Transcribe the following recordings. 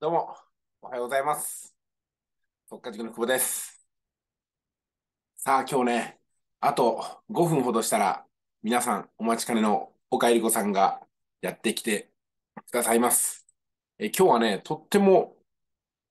どうも、おはようございます。特化塾の久保です。さあ、今日ね、あと5分ほどしたら、皆さんお待ちかねのおかえり子さんがやってきてくださいます。え今日はね、とっても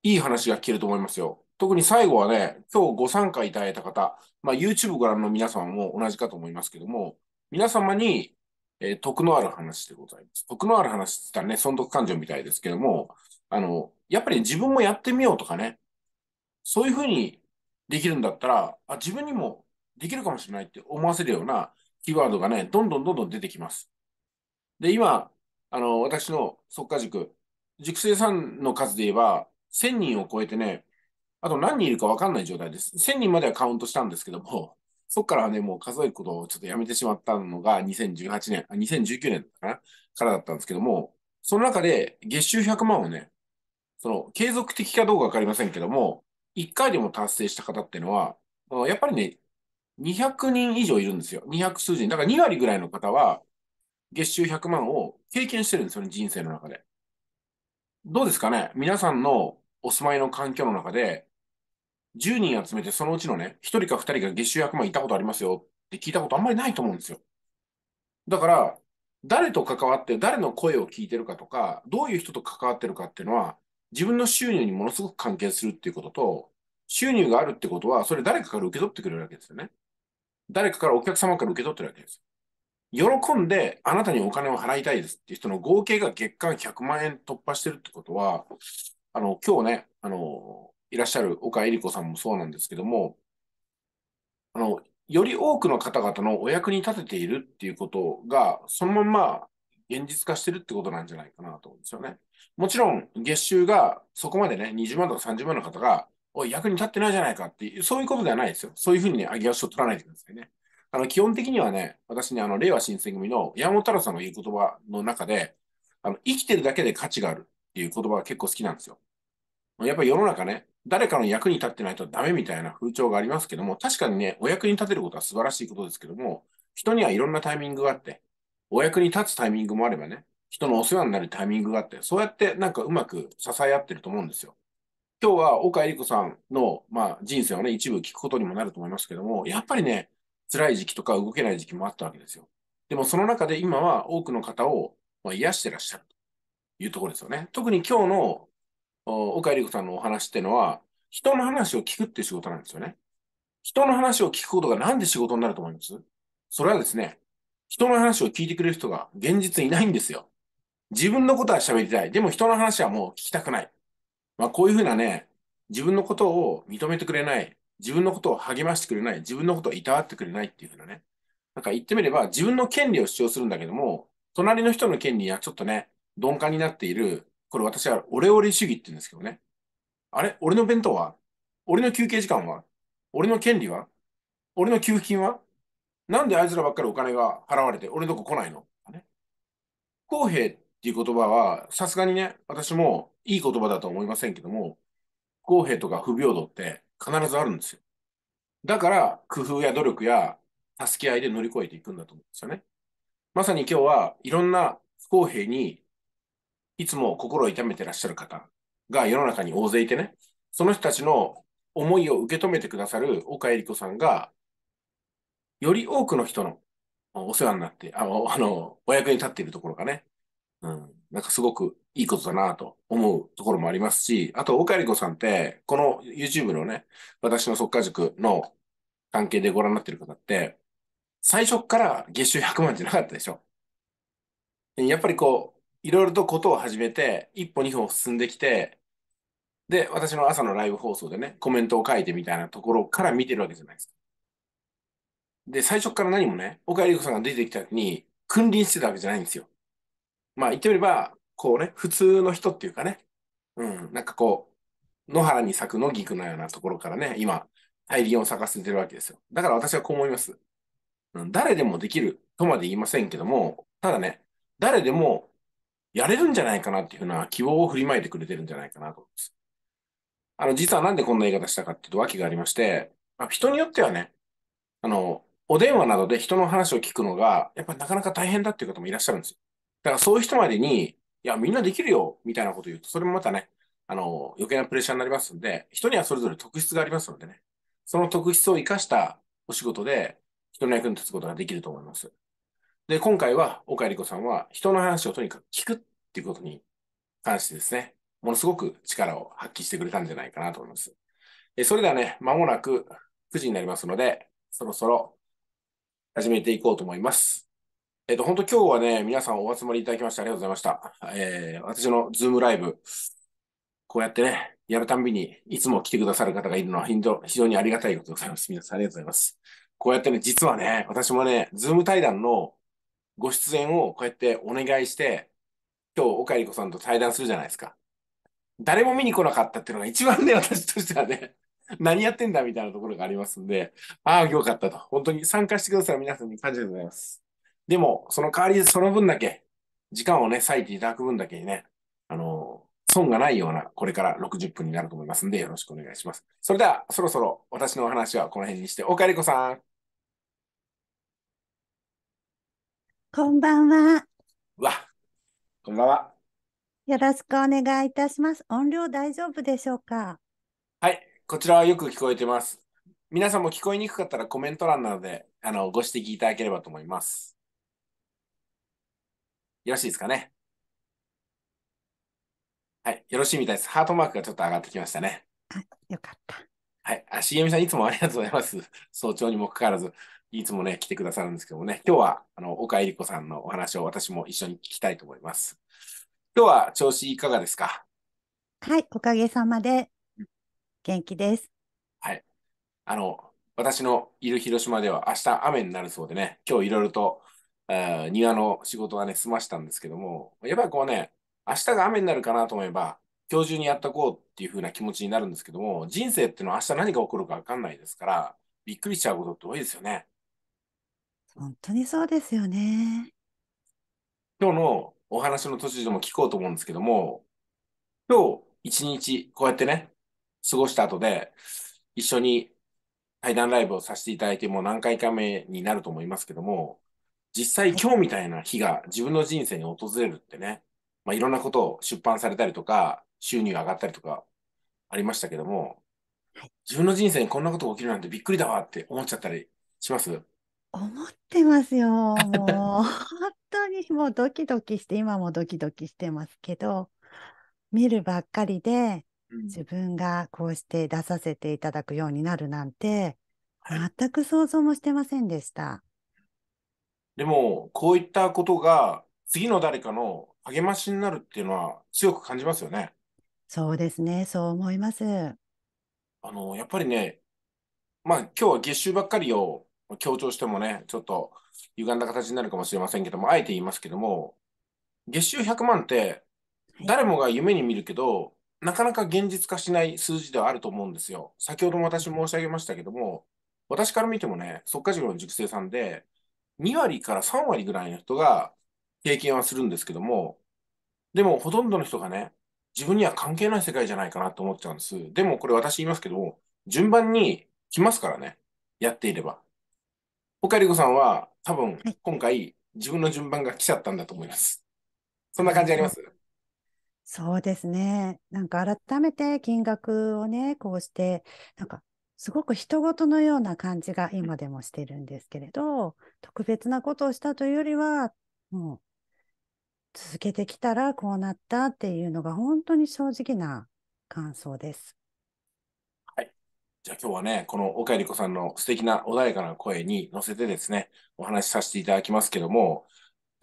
いい話が聞けると思いますよ。特に最後はね、今日ご参加いただいた方、まあ、YouTube ご覧の皆様も同じかと思いますけども、皆様に、えー、得のある話でございます。得のある話って言ったらね、損得感情みたいですけども、あの、やっぱり自分もやってみようとかね、そういうふうにできるんだったら、あ、自分にもできるかもしれないって思わせるようなキーワードがね、どんどんどんどん出てきます。で、今、あの、私の即化塾、塾生さんの数で言えば、1000人を超えてね、あと何人いるか分かんない状態です。1000人まではカウントしたんですけども、そっからはね、もう数えることをちょっとやめてしまったのが2018年、あ2019年かなからだったんですけども、その中で月収100万をね、その継続的かどうかわかりませんけども、一回でも達成した方っていうのは、やっぱりね、200人以上いるんですよ。200数人。だから2割ぐらいの方は、月収100万を経験してるんですよね、人生の中で。どうですかね皆さんのお住まいの環境の中で、10人集めてそのうちのね、1人か2人が月収100万いたことありますよって聞いたことあんまりないと思うんですよ。だから、誰と関わって、誰の声を聞いてるかとか、どういう人と関わってるかっていうのは、自分の収入にものすごく関係するっていうことと、収入があるってことは、それ誰かから受け取ってくれるわけですよね。誰かからお客様から受け取ってるわけです。喜んであなたにお金を払いたいですっていう人の合計が月間100万円突破してるってことは、あの、今日ね、あの、いらっしゃる岡江里子さんもそうなんですけども、あの、より多くの方々のお役に立てているっていうことが、そのまま現実化してるってことなんじゃないかなと思うんですよね。もちろん、月収がそこまでね、20万とか30万の方が、おい、役に立ってないじゃないかっていう、そういうことではないですよ。そういうふうにね、上げ足を取らないでくださいね。あの、基本的にはね、私ね、あの、令和新選組の山本太郎さんの言う言葉の中で、あの、生きてるだけで価値があるっていう言葉が結構好きなんですよ。やっぱり世の中ね、誰かの役に立ってないとダメみたいな風潮がありますけども、確かにね、お役に立てることは素晴らしいことですけども、人にはいろんなタイミングがあって、お役に立つタイミングもあればね、人のお世話になるタイミングがあって、そうやってなんかうまく支え合ってると思うんですよ。今日は岡江理子さんの、まあ、人生をね、一部聞くことにもなると思いますけども、やっぱりね、辛い時期とか動けない時期もあったわけですよ。でもその中で今は多くの方を、まあ、癒してらっしゃるというところですよね。特に今日の岡江理子さんのお話っていうのは、人の話を聞くっていう仕事なんですよね。人の話を聞くことがなんで仕事になると思いますそれはですね、人の話を聞いてくれる人が現実いないんですよ。自分のことは喋りたい。でも人の話はもう聞きたくない。まあこういうふうなね、自分のことを認めてくれない。自分のことを励ましてくれない。自分のことをいたわってくれないっていうふうなね。なんか言ってみれば自分の権利を主張するんだけども、隣の人の権利にはちょっとね、鈍感になっている。これ私はオレオレ主義って言うんですけどね。あれ俺の弁当は俺の休憩時間は俺の権利は俺の給付金はなんであいつらばっかりお金が払われて、俺のとこ来ないの不公平っていう言葉は、さすがにね、私もいい言葉だとは思いませんけども、不公平とか不平等って必ずあるんですよ。だから、工夫や努力や助け合いで乗り越えていくんだと思うんですよね。まさに今日はいろんな不公平にいつも心を痛めてらっしゃる方が世の中に大勢いてね、その人たちの思いを受け止めてくださる岡江里子さんがより多くの人のお世話になって、あ あの、お役に立っているところがね、うん、なんかすごくいいことだなと思うところもありますし、あと、岡り子さんって、この YouTube のね、私の速化塾の関係でご覧になってる方って、最初から月収100万じゃなかったでしょ。やっぱりこう、いろいろとことを始めて、一歩二歩進んできて、で、私の朝のライブ放送でね、コメントを書いてみたいなところから見てるわけじゃないですか。で、最初から何もね、岡谷理子さんが出てきた時に、君臨してたわけじゃないんですよ。まあ言ってみれば、こうね、普通の人っていうかね、うん、なんかこう、野原に咲く野菊のようなところからね、今、大輪を咲かせてるわけですよ。だから私はこう思います。うん、誰でもできるとまで言いませんけども、ただね、誰でもやれるんじゃないかなっていうふうな希望を振りまいてくれてるんじゃないかなと思います。あの、実はなんでこんな言い方したかっていうと、訳がありまして、あ、人によってはね、あの、お電話などで人の話を聞くのが、やっぱりなかなか大変だっていう方もいらっしゃるんですよ。だからそういう人までに、いや、みんなできるよ、みたいなこと言うと、それもまたね、あの、余計なプレッシャーになりますんで、人にはそれぞれ特質がありますのでね、その特質を生かしたお仕事で、人の役に立つことができると思います。で、今回は、岡江里子さんは、人の話をとにかく聞くっていうことに関してですね、ものすごく力を発揮してくれたんじゃないかなと思います。えそれではね、まもなく9時になりますので、そろそろ始めていこうと思います。えっ、と、本当今日はね、皆さんお集まりいただきましてありがとうございました。えー、私のズームライブ、こうやってね、やるたんびに、いつも来てくださる方がいるのは非常にありがたいことでございます。皆さんありがとうございます。こうやってね、実はね、私もね、ズーム対談のご出演をこうやってお願いして、今日、岡江里子さんと対談するじゃないですか。誰も見に来なかったっていうのが一番ね、私としてはね 何やってんだみたいなところがありますんで、ああ、よかったと。本当に参加してくださる皆さんに感謝でございます。でも、その代わりその分だけ、時間をね、割いていただく分だけにね、あのー、損がないような、これから60分になると思いますんで、よろしくお願いします。それでは、そろそろ私のお話はこの辺にして、岡りこさん。こんばんは。わ、こんばんは。よろしくお願いいたします。音量大丈夫でしょうかこちらはよく聞こえてます。皆さんも聞こえにくかったらコメント欄などであのご指摘いただければと思います。よろしいですかねはい、よろしいみたいです。ハートマークがちょっと上がってきましたね。い、よかった。はい、あ、しげみさんいつもありがとうございます。早朝にもかかわらず、いつもね、来てくださるんですけどもね、今日は、あの、岡江里子さんのお話を私も一緒に聞きたいと思います。今日は調子いかがですかはい、おかげさまで元気です。はい。あの、私のいる広島では明日雨になるそうでね、今日いろいろと、えー、庭の仕事はね、済ましたんですけども、やっぱりこうね、明日が雨になるかなと思えば、今日中にやっとこうっていう風な気持ちになるんですけども、人生っていうのは明日何が起こるかわかんないですから、びっくりしちゃうことって多いですよね。本当にそうですよね。今日のお話の途中でも聞こうと思うんですけども、今日一日こうやってね、過ごした後で、一緒に対談ライブをさせていただいて、もう何回か目になると思いますけども、実際今日みたいな日が自分の人生に訪れるってね、まあ、いろんなことを出版されたりとか、収入が上がったりとかありましたけども、自分の人生にこんなことが起きるなんてびっくりだわって思っちゃったりします思ってますよ。もう本当にもうドキドキして、今もドキドキしてますけど、見るばっかりで、自分がこうして出させていただくようになるなんて、全く想像もしてませんでした。でも、こういったことが次の誰かの励ましになるっていうのは強く感じますよね。そうですね、そう思います。あの、やっぱりね、まあ今日は月収ばっかりを強調してもね、ちょっと歪んだ形になるかもしれませんけども、あえて言いますけども、月収100万って誰もが夢に見るけど、はいなかなか現実化しない数字ではあると思うんですよ。先ほども私申し上げましたけども、私から見てもね、即事塾の塾生さんで、2割から3割ぐらいの人が経験はするんですけども、でもほとんどの人がね、自分には関係ない世界じゃないかなと思っちゃうんです。でもこれ私言いますけども、順番に来ますからね、やっていれば。岡里子さんは多分今回自分の順番が来ちゃったんだと思います。そんな感じあります、そうですね。なんか改めて金額をね、こうして、なんかすごく人事のような感じが今でもしてるんですけれど、特別なことをしたというよりは、もう続けてきたらこうなったっていうのが本当に正直な感想です。はい。じゃあ今日はね、この岡江里子さんの素敵な穏やかな声に乗せてですね、お話しさせていただきますけども、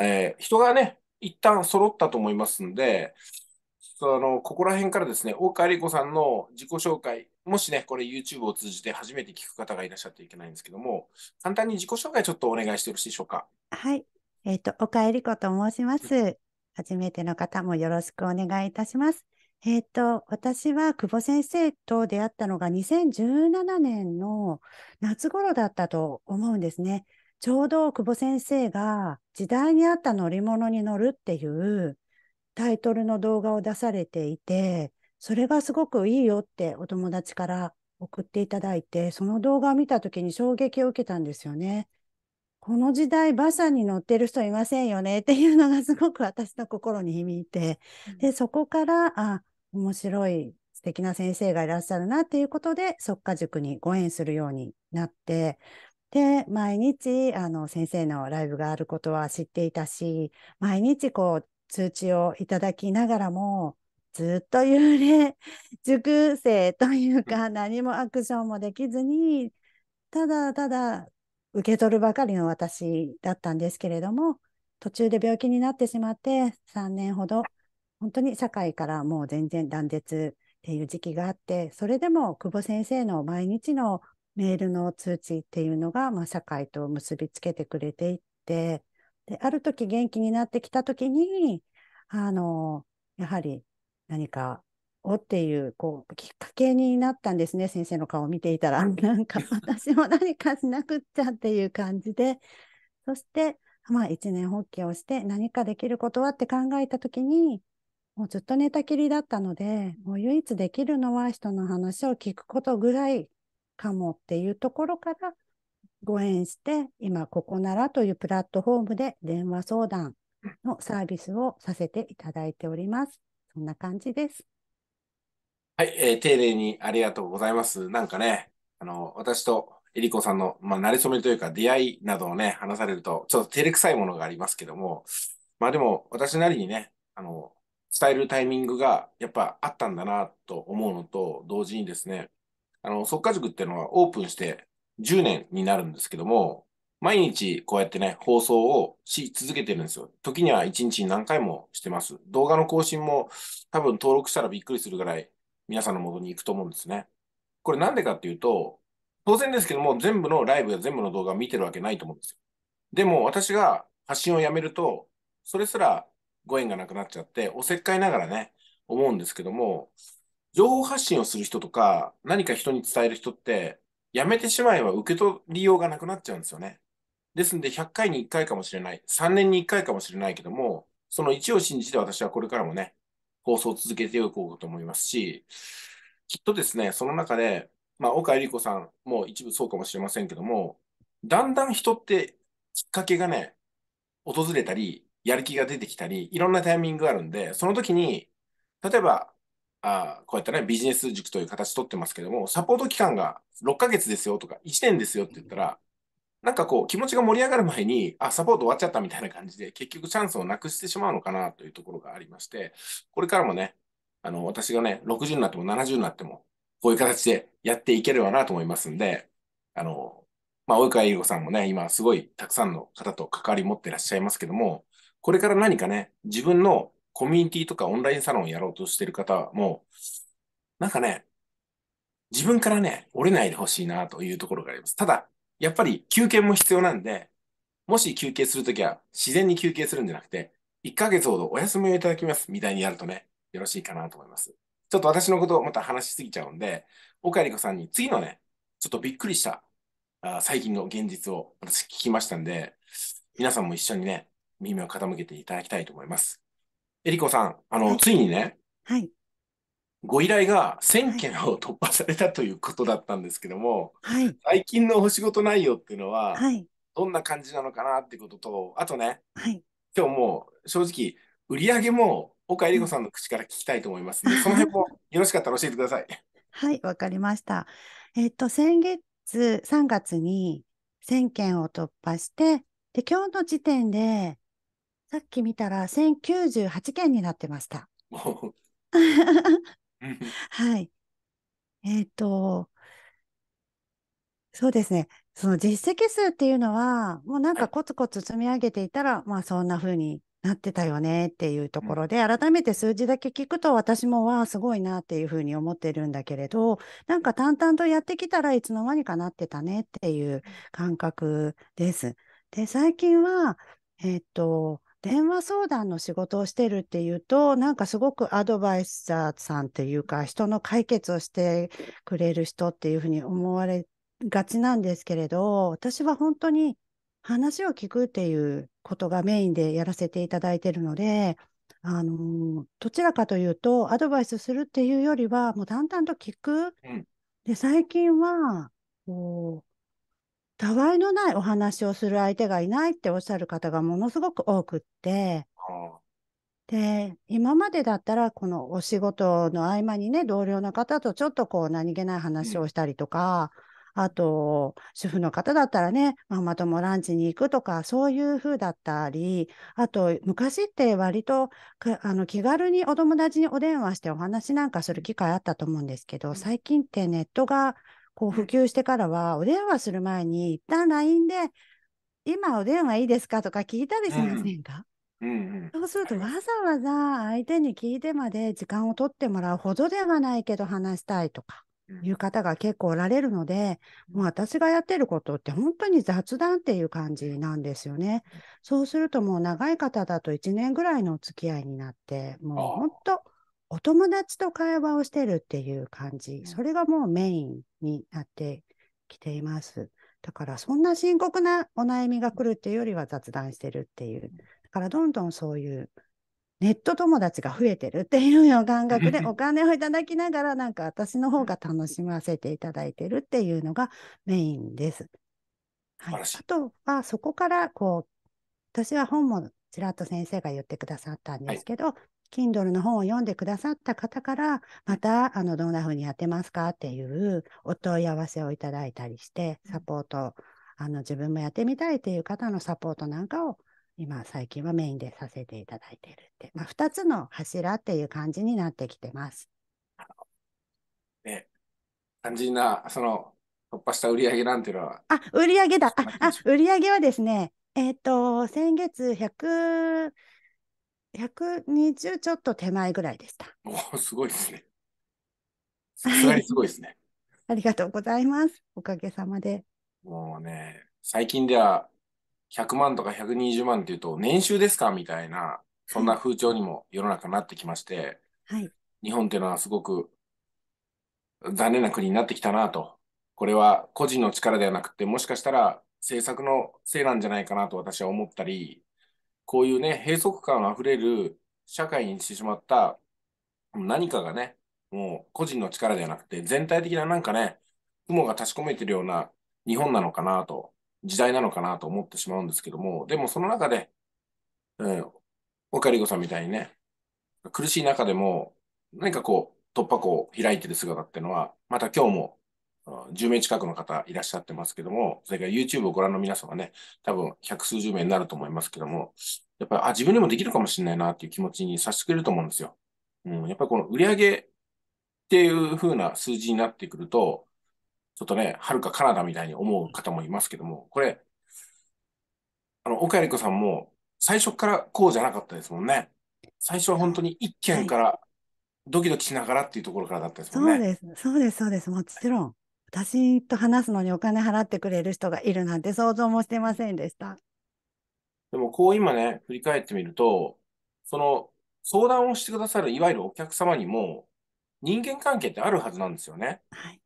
えー、人がね、一旦揃ったと思いますんで、とあのここら辺からですね、大川理子さんの自己紹介、もしね、これ YouTube を通じて初めて聞く方がいらっしゃっていけないんですけども、簡単に自己紹介ちょっとお願いしてよろしいでしょうか。はい。えっ、ー、と、おかえりこと申します。初めての方もよろしくお願いいたします。えっ、ー、と、私は久保先生と出会ったのが2017年の夏頃だったと思うんですね。ちょうど久保先生が時代に合った乗り物に乗るっていうタイトルの動画を出されていて、それがすごくいいよってお友達から送っていただいて、その動画を見た時に衝撃を受けたんですよね。この時代馬車に乗ってる人いませんよねっていうのがすごく私の心に響いて、で、そこから、あ、面白い素敵な先生がいらっしゃるなっていうことで、即家塾にご縁するようになって、で、毎日、あの、先生のライブがあることは知っていたし、毎日こう、通知をいただきながらも、ずっと幽霊 熟成というか何もアクションもできずにただただ受け取るばかりの私だったんですけれども途中で病気になってしまって3年ほど本当に社会からもう全然断絶っていう時期があってそれでも久保先生の毎日のメールの通知っていうのが、まあ、社会と結びつけてくれていってで、ある時元気になってきた時に、あの、やはり何かをっていう、こう、きっかけになったんですね。先生の顔を見ていたら、なんか 私も何かしなくっちゃっていう感じで、そして、まあ一年発起をして何かできることはって考えた時に、もうずっと寝たきりだったので、もう唯一できるのは人の話を聞くことぐらいかもっていうところから、ご縁して、今ここならというプラットフォームで電話相談のサービスをさせていただいております。そんな感じです。はい、えー、丁寧にありがとうございます。なんかね、あの、私とえりこさんの、まあ、慣れ初めというか出会いなどをね、話されると、ちょっと照れくさいものがありますけども、まあでも、私なりにね、あの、伝えるタイミングがやっぱあったんだなと思うのと同時にですね、あの、即家塾っていうのはオープンして10年になるんですけども、毎日こうやってね、放送をし続けてるんですよ。時には1日に何回もしてます。動画の更新も多分登録したらびっくりするぐらい皆さんの元に行くと思うんですね。これなんでかっていうと、当然ですけども、全部のライブや全部の動画を見てるわけないと思うんですよ。でも私が発信をやめると、それすらご縁がなくなっちゃって、おせっかいながらね、思うんですけども、情報発信をする人とか、何か人に伝える人って、やめてしまえば受け取りようがなくなっちゃうんですよね。ですんで、100回に1回かもしれない、3年に1回かもしれないけども、その1を信じて私はこれからもね、放送を続けていこうと思いますし、きっとですね、その中で、まあ、岡井里子さんも一部そうかもしれませんけども、だんだん人ってきっかけがね、訪れたり、やる気が出てきたり、いろんなタイミングがあるんで、その時に、例えばあこうやってね、ビジネス塾という形取ってますけども、サポート期間が6ヶ月ですよとか、1年ですよって言ったら、なんかこう、気持ちが盛り上がる前に、あ、サポート終わっちゃったみたいな感じで、結局チャンスをなくしてしまうのかなというところがありまして、これからもね、あの、私がね、60になっても70になっても、こういう形でやっていければなと思いますんで、あの、まあ、及川優子さんもね、今すごいたくさんの方と関わり持ってらっしゃいますけども、これから何かね、自分のコミュニティとかオンラインサロンやろうとしてる方も、なんかね、自分からね、折れないでほしいなというところがあります。ただ、やっぱり休憩も必要なんで、もし休憩するときは自然に休憩するんじゃなくて、1ヶ月ほどお休みをいただきますみたいにやるとね、よろしいかなと思います。ちょっと私のことをまた話しすぎちゃうんで、岡里子さんに次のね、ちょっとびっくりしたあ最近の現実を私聞きましたんで、皆さんも一緒にね、耳を傾けていただきたいと思います。えりこさん、あの、はいついにね、はい。ご依頼が1000件を突破されたということだったんですけども、はい。最近のお仕事内容っていうのは、はい。どんな感じなのかなってことと、あとね、はい。今日もう正直、売り上げも岡えりこさんの口から聞きたいと思いますので、その辺もよろしかったら教えてください。はい、わかりました。えっと、先月、3月に1000件を突破して、で、今日の時点でさっき見たら1098件になってました。はい。えっ、ー、と、そうですね。その実績数っていうのは、もうなんかコツコツ積み上げていたら、はい、まあそんな風になってたよねっていうところで、改めて数字だけ聞くと私もわあすごいなっていう風に思ってるんだけれど、なんか淡々とやってきたらいつの間にかなってたねっていう感覚です。で、最近は、えっ、ー、と、電話相談の仕事をしてるっていうと、なんかすごくアドバイザーさんっていうか、人の解決をしてくれる人っていうふうに思われがちなんですけれど、私は本当に話を聞くっていうことがメインでやらせていただいてるので、あのどちらかというと、アドバイスするっていうよりは、もうだ々と聞く。で、最近は、こう、たわいのないお話をする相手がいないっておっしゃる方がものすごく多くって、で、今までだったら、このお仕事の合間にね、同僚の方とちょっとこう何気ない話をしたりとか、うん、あと、主婦の方だったらね、ママ友ランチに行くとか、そういう風だったり、あと、昔って割とあの気軽にお友達にお電話してお話なんかする機会あったと思うんですけど、最近ってネットがこう普及してからは、お電話する前に、一旦 LINE で、今お電話いいですかとか聞いたりしませんか、うん、うん、そうするとわざわざ相手に聞いてまで時間を取ってもらうほどではないけど話したいとかいう方が結構おられるので、もう私がやってることって本当に雑談っていう感じなんですよね。そうするともう長い方だと1年ぐらいのお付き合いになって、もう本当お友達と会話をしてるっていう感じ、それがもうメインになってきています。だからそんな深刻なお悩みが来るっていうよりは雑談してるっていう。だからどんどんそういうネット友達が増えてるっていうような感覚でお金をいただきながらなんか私の方が楽しませていただいてるっていうのがメインです。はい、あとはそこからこう私は本もちらっと先生が言ってくださったんですけど、はい、Kindle の本を読んでくださった方から、また、あの、どんな風にやってますかっていうお問い合わせをいただいたりして、サポート、あの、自分もやってみたいっていう方のサポートなんかを今、最近はメインでさせていただいているって、まあ、2つの柱っていう感じになってきてます。ね、肝心な、その、突破した売上なんていうのは。あ、売上だ。あ、あ売上はですね、えっ、ー、と、先月100、120ちょっと手前ぐらいでした。おすごいですね。さすがにすごいですね、ありがとうございます。おかげさまで。もうね、最近では100万とか120万っていうと、年収ですかみたいな、そんな風潮にも世の中になってきまして、はい、日本っていうのはすごく残念な国になってきたなと。これは個人の力ではなくて、もしかしたら政策のせいなんじゃないかなと私は思ったり、こういうね、閉塞感あふれる社会にしてしまった何かがね、もう個人の力ではなくて、全体的ななんかね、雲が立ち込めてるような日本なのかなと、時代なのかなと思ってしまうんですけども、でもその中で、うん、岡里子さんみたいにね、苦しい中でも、何かこう、突破口を開いてる姿っていうのは、また今日も10名近くの方いらっしゃってますけども、それから YouTube をご覧の皆様ね、多分百数十名になると思いますけども、やっぱり、あ、自分でもできるかもしれないなっていう気持ちにさせてくれると思うんですよ。うん、やっぱりこの売り上げっていう風な数字になってくると、ちょっとね、はるかカナダみたいに思う方もいますけども、これ、あの、岡谷子さんも最初からこうじゃなかったですもんね。最初は本当に一件からドキドキしながらっていうところからだったですもんね。そうです、そうです、そうです、もちろん。私と話すのにお金払ってくれる人がいるなんて想像もしてませんでした。でもこう今ね、振り返ってみると、その相談をしてくださるいわゆるお客様にも人間関係ってあるはずなんですよね。はい、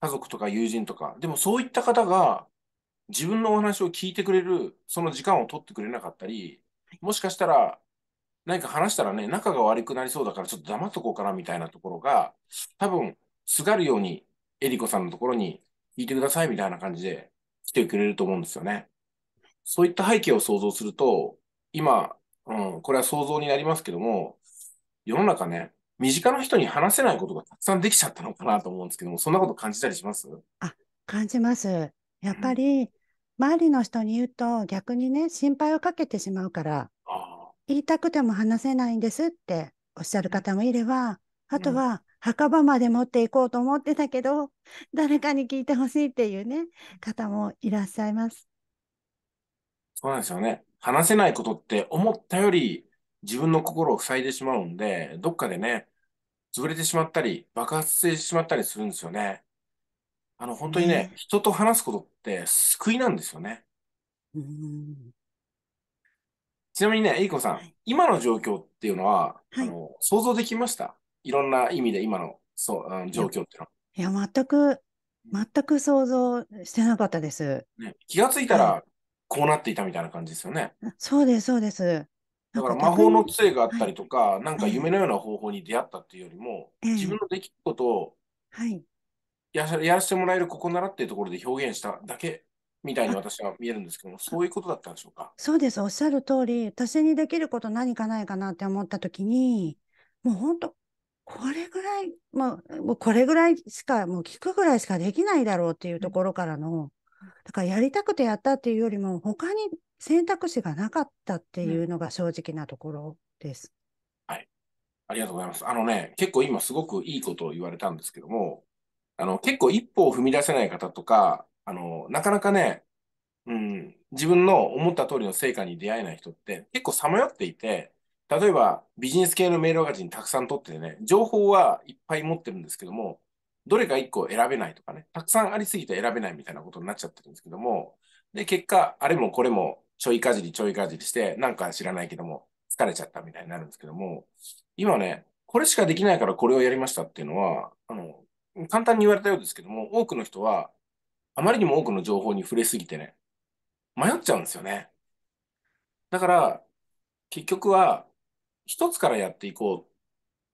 家族とか友人とか。でもそういった方が自分のお話を聞いてくれる、その時間を取ってくれなかったり、もしかしたら何か話したらね、仲が悪くなりそうだからちょっと黙っとこうかなみたいなところが、多分、すがるようにエリコさんのところに聞いてくださいみたいな感じで来てくれると思うんですよね。そういった背景を想像すると、今、うん、これは想像になりますけども、世の中ね、身近な人に話せないことがたくさんできちゃったのかなと思うんですけども、そんなこと感じたりしますあ感じます。やっぱり、周りの人に言うと逆にね、心配をかけてしまうから、言いたくても話せないんですっておっしゃる方もいれば、あとは、うん墓場まで持っていこうと思ってたけど、誰かに聞いてほしいっていうね、方もいらっしゃいます。そうなんですよね。話せないことって思ったより自分の心を塞いでしまうんで、どっかでね、潰れてしまったり、爆発してしまったりするんですよね。あの、本当にね、ね人と話すことって救いなんですよね。ちなみにね、エイコさん、はい、今の状況っていうのは、はい、あの想像できましたいろんな意味で今のそう、状況っていうのいや、全く、全く想像してなかったです。ね、気がついたら、こうなっていたみたいな感じですよね。そうです、そうです。だから魔法の杖があったりとか、なんか夢のような方法に出会ったっていうよりも、はい、自分のできることをやら,、やらせてもらえるここならっていうところで表現しただけみたいに私は見えるんですけども、そういうことだったんでしょうか。そうです、おっしゃる通り、私にできること何かないかなって思った時に、もう本当、これぐらい、まあ、もうこれぐらいしか、もう聞くぐらいしかできないだろうっていうところからの、だからやりたくてやったっていうよりも、他に選択肢がなかったっていうのが正直なところです。はい。ありがとうございます。あのね、結構今すごくいいことを言われたんですけども、あの、結構一歩を踏み出せない方とか、あの、なかなかね、うん、自分の思った通りの成果に出会えない人って結構さまよっていて、例えばビジネス系のメールマガジンたくさん取っててね、情報はいっぱい持ってるんですけども、どれか1個選べないとかね、たくさんありすぎて選べないみたいなことになっちゃってるんですけども、で、結果、あれもこれもちょいかじりちょいかじりして、なんか知らないけども、疲れちゃったみたいになるんですけども、今ね、これしかできないからこれをやりましたっていうのは、あの、簡単に言われたようですけども、多くの人は、あまりにも多くの情報に触れすぎてね、迷っちゃうんですよね。だから、結局は、一つからやっていこうっ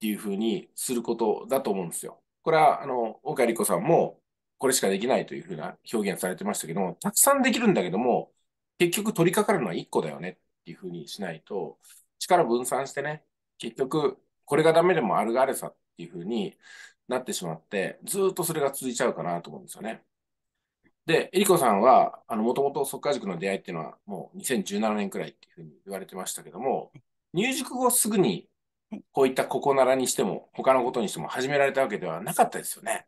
ていうふうにすることだと思うんですよ。これは、あの、岡里子さんも、これしかできないというふうな表現されてましたけども、たくさんできるんだけども、結局取り掛かるのは1個だよねっていうふうにしないと、力分散してね、結局、これがダメでもあるがあれさっていうふうになってしまって、ずっとそれが続いちゃうかなと思うんですよね。で、えりこさんは、あの、もともと即家塾の出会いっていうのは、もう2017年くらいっていうふうに言われてましたけども、入塾後すぐに、こういったここならにしても、他のことにしても始められたわけではなかったですよね。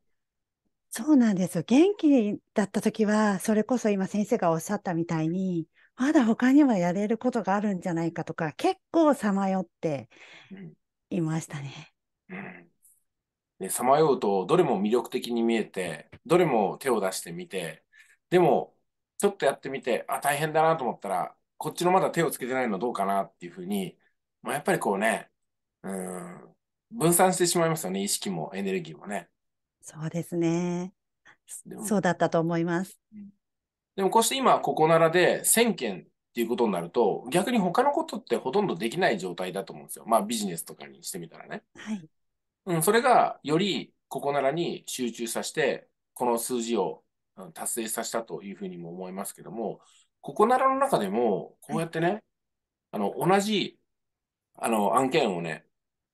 そうなんですよ。元気だった時は、それこそ今先生がおっしゃったみたいに、まだ他にはやれることがあるんじゃないかとか、結構さまよっていましたね。さまようと、どれも魅力的に見えて、どれも手を出してみて、でも、ちょっとやってみて、あ、大変だなと思ったら、こっちのまだ手をつけてないのどうかなっていうふうに、まあ、やっぱりこうね、うん、分散してしまいますよね、意識もエネルギーもね。そうですね。そうだったと思います。でもこうして今、ここならで1000件っていうことになると、逆に他のことってほとんどできない状態だと思うんですよ。まあビジネスとかにしてみたらね。はい。うん、それがよりここならに集中させて、この数字を達成させたというふうにも思いますけども、ここならの中でも、こうやってね、はい、あの、同じあの、案件をね、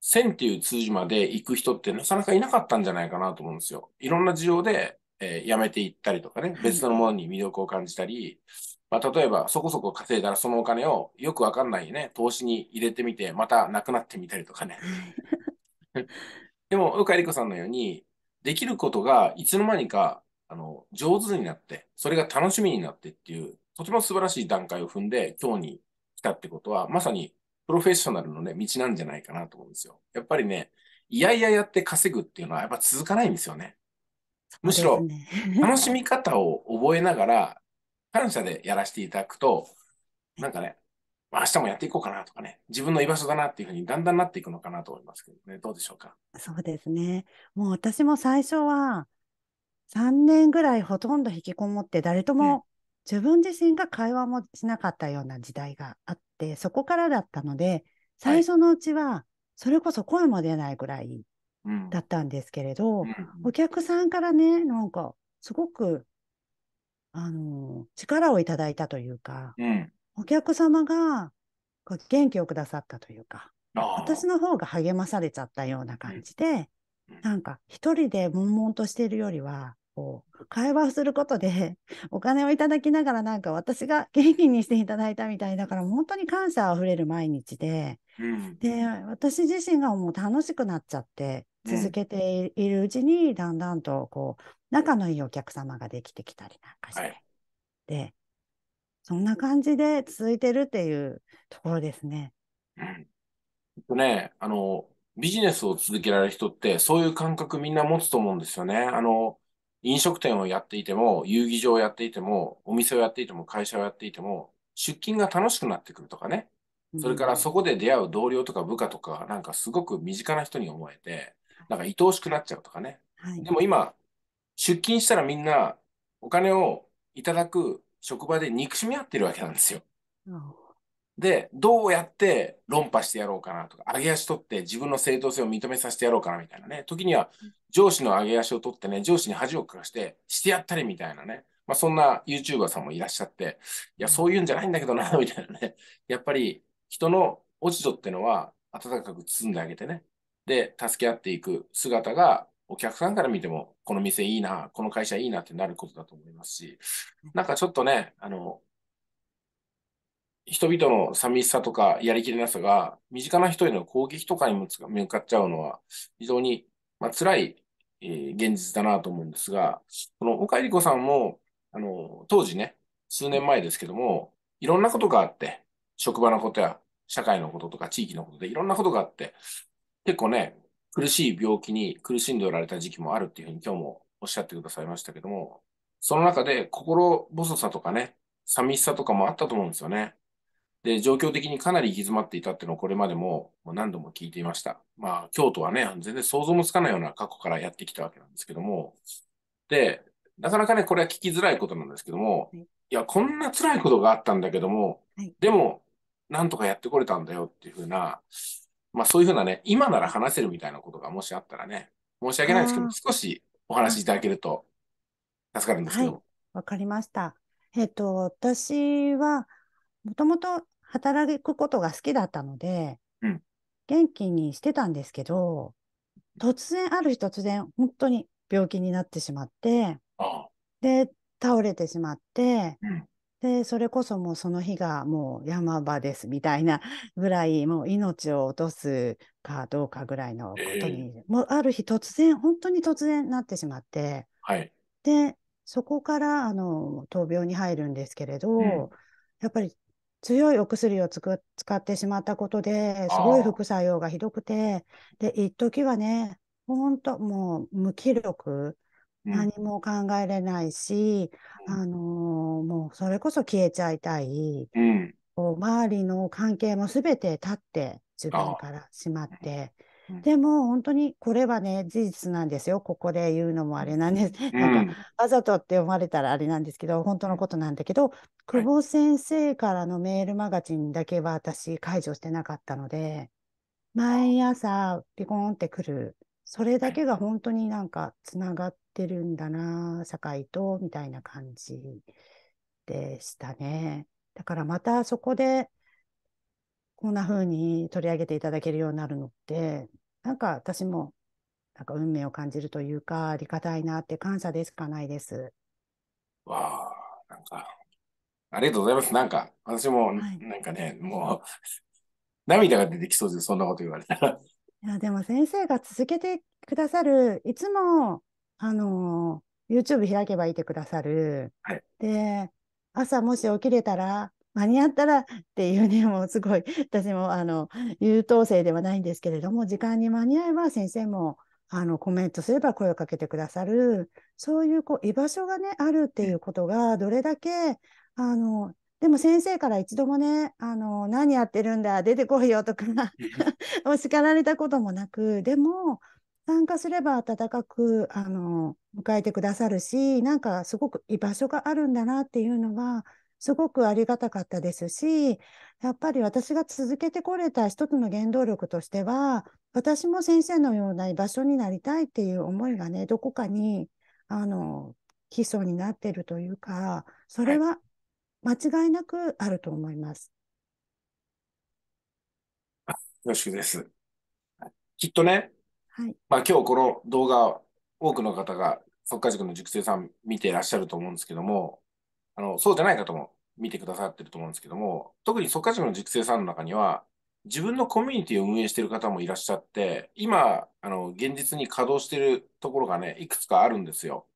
1000っていう数字まで行く人ってなかなかいなかったんじゃないかなと思うんですよ。いろんな事情で、えー、辞めていったりとかね、別のものに魅力を感じたり、まあ、例えばそこそこ稼いだらそのお金をよくわかんないね、投資に入れてみて、またなくなってみたりとかね。でも、岡かりこさんのように、できることがいつの間にか、あの、上手になって、それが楽しみになってっていう、とても素晴らしい段階を踏んで、今日に来たってことは、まさにプロフェッショナルのね、道なんじゃないかなと思うんですよ。やっぱりね、いやいややって稼ぐっていうのはやっぱ続かないんですよね。むしろ、楽しみ方を覚えながら、感謝でやらせていただくと、なんかね、明日もやっていこうかなとかね、自分の居場所だなっていうふうにだんだんなっていくのかなと思いますけどね、どうでしょうか。そうですね。もう私も最初は3年ぐらいほとんど引きこもって誰とも自分自身が会話もしなかったような時代があっってそこからだったので最初のうちはそれこそ声も出ないぐらいだったんですけれど、お客さんからねなんかすごくあの力をいただいたというか、うん、お客様が元気をくださったというか私の方が励まされちゃったような感じで、なんか一人で悶々としてるよりはこう会話をすることで お金をいただきながらなんか私が元気にしていただいたみたいだから本当に感謝あふれる毎日で、うん、で私自身がもう楽しくなっちゃって続けているうちに、だんだんとこう仲のいいお客様ができてきたりなんかして、はい、でそんな感じで続いてるっていうところですね。うん、ねあのビジネスを続けられる人って、そういう感覚みんな持つと思うんですよね。あの、飲食店をやっていても、遊技場をやっていても、お店をやっていても、会社をやっていても、出勤が楽しくなってくるとかね。それからそこで出会う同僚とか部下とか、なんかすごく身近な人に思えて、なんか愛おしくなっちゃうとかね。でも今、出勤したらみんなお金をいただく職場で憎しみ合ってるわけなんですよ。で、どうやって論破してやろうかなとか、上げ足取って自分の正当性を認めさせてやろうかなみたいなね、時には上司の上げ足を取ってね、上司に恥をかかして、してやったりみたいなね、まあ、そんな YouTuber さんもいらっしゃって、いや、そういうんじゃないんだけどな、みたいなね、やっぱり人の落ち度ってのは温かく包んであげてね、で、助け合っていく姿がお客さんから見ても、この店いいな、この会社いいなってなることだと思いますし、なんかちょっとね、あの、人々の寂しさとかやりきれなさが、身近な人への攻撃とかにも向かっちゃうのは、非常に、まあ、辛い、えー、現実だなと思うんですが、この岡井理子さんも、あの、当時ね、数年前ですけども、いろんなことがあって、職場のことや社会のこととか地域のことでいろんなことがあって、結構ね、苦しい病気に苦しんでおられた時期もあるっていうふうに今日もおっしゃってくださいましたけども、その中で心細さとかね、寂しさとかもあったと思うんですよね。で、状況的にかなり行き詰まっていたっていうのをこれまでも何度も聞いていました。まあ、京都はね、全然想像もつかないような過去からやってきたわけなんですけども、で、なかなかね、これは聞きづらいことなんですけども、い、や、こんな辛いことがあったんだけども、でも、なんとかやってこれたんだよっていうふうな、まあそういうふうなね、今なら話せるみたいなことがもしあったらね、申し訳ないですけど、少しお話しいただけると助かるんですけど。わ、はい、かりました。えっ、ー、と、私は、もともと働くことが好きだったので、うん、元気にしてたんですけど、突然、ある日突然、本当に病気になってしまって、で、倒れてしまって、うん、で、それこそもうその日がもう山場ですみたいなぐらい、もう命を落とすかどうかぐらいのことに、えー、もうある日突然、本当に突然なってしまって、はい、で、そこから、あの、闘病に入るんですけれど、うん、やっぱり強いお薬をつく使ってしまったことですごい副作用がひどくてで一時はねほんともう無気力何も考えれないし、うん、あのー、もうそれこそ消えちゃいたい、うん、こう周りの関係も全て立って自分からしまってでも本当にこれはね事実なんですよここで言うのもあれなんです、なんかわざとって思われたらあれなんですけど本当のことなんだけど、久保先生からのメールマガジンだけは私解除してなかったので毎朝ピコーンってくるそれだけが本当になんかつながってるんだな社会とみたいな感じでしたねだからまたそこでこんな風に取り上げていただけるようになるのって、なんか私も、なんか運命を感じるというか、ありがたいなって感謝でしかないです。わあ、なんか、ありがとうございます。なんか、私も、はい、なんかね、もう、涙が出てきそうです、そんなこと言われたら。いや、でも先生が続けてくださる、いつも、あの、YouTube 開けばいてくださる。はい、で、朝もし起きれたら、間に合ったらっていうね、もうすごい、私もあの優等生ではないんですけれども、時間に間に合えば先生もあのコメントすれば声をかけてくださる、そういうこう居場所がね、あるっていうことが、どれだけ、あの、でも先生から一度もね、あの、何やってるんだ、出てこいよとか 叱られたこともなく、でも、参加すれば温かく、あの、迎えてくださるし、なんかすごく居場所があるんだなっていうのが、すごくありがたかったですし、やっぱり私が続けてこれた一つの原動力としては、私も先生のような居場所になりたいっていう思いがね、どこかに、あの、基礎になってるというか、それは間違いなくあると思います。よろしいです。きっとね、はい、まあ今日この動画、多くの方が、即家塾の塾生さん見ていらっしゃると思うんですけども、あの、そうじゃない方も見てくださってると思うんですけども、特に即価値の熟成さんの中には、自分のコミュニティを運営している方もいらっしゃって、今、あの、現実に稼働しているところがね、いくつかあるんですよ。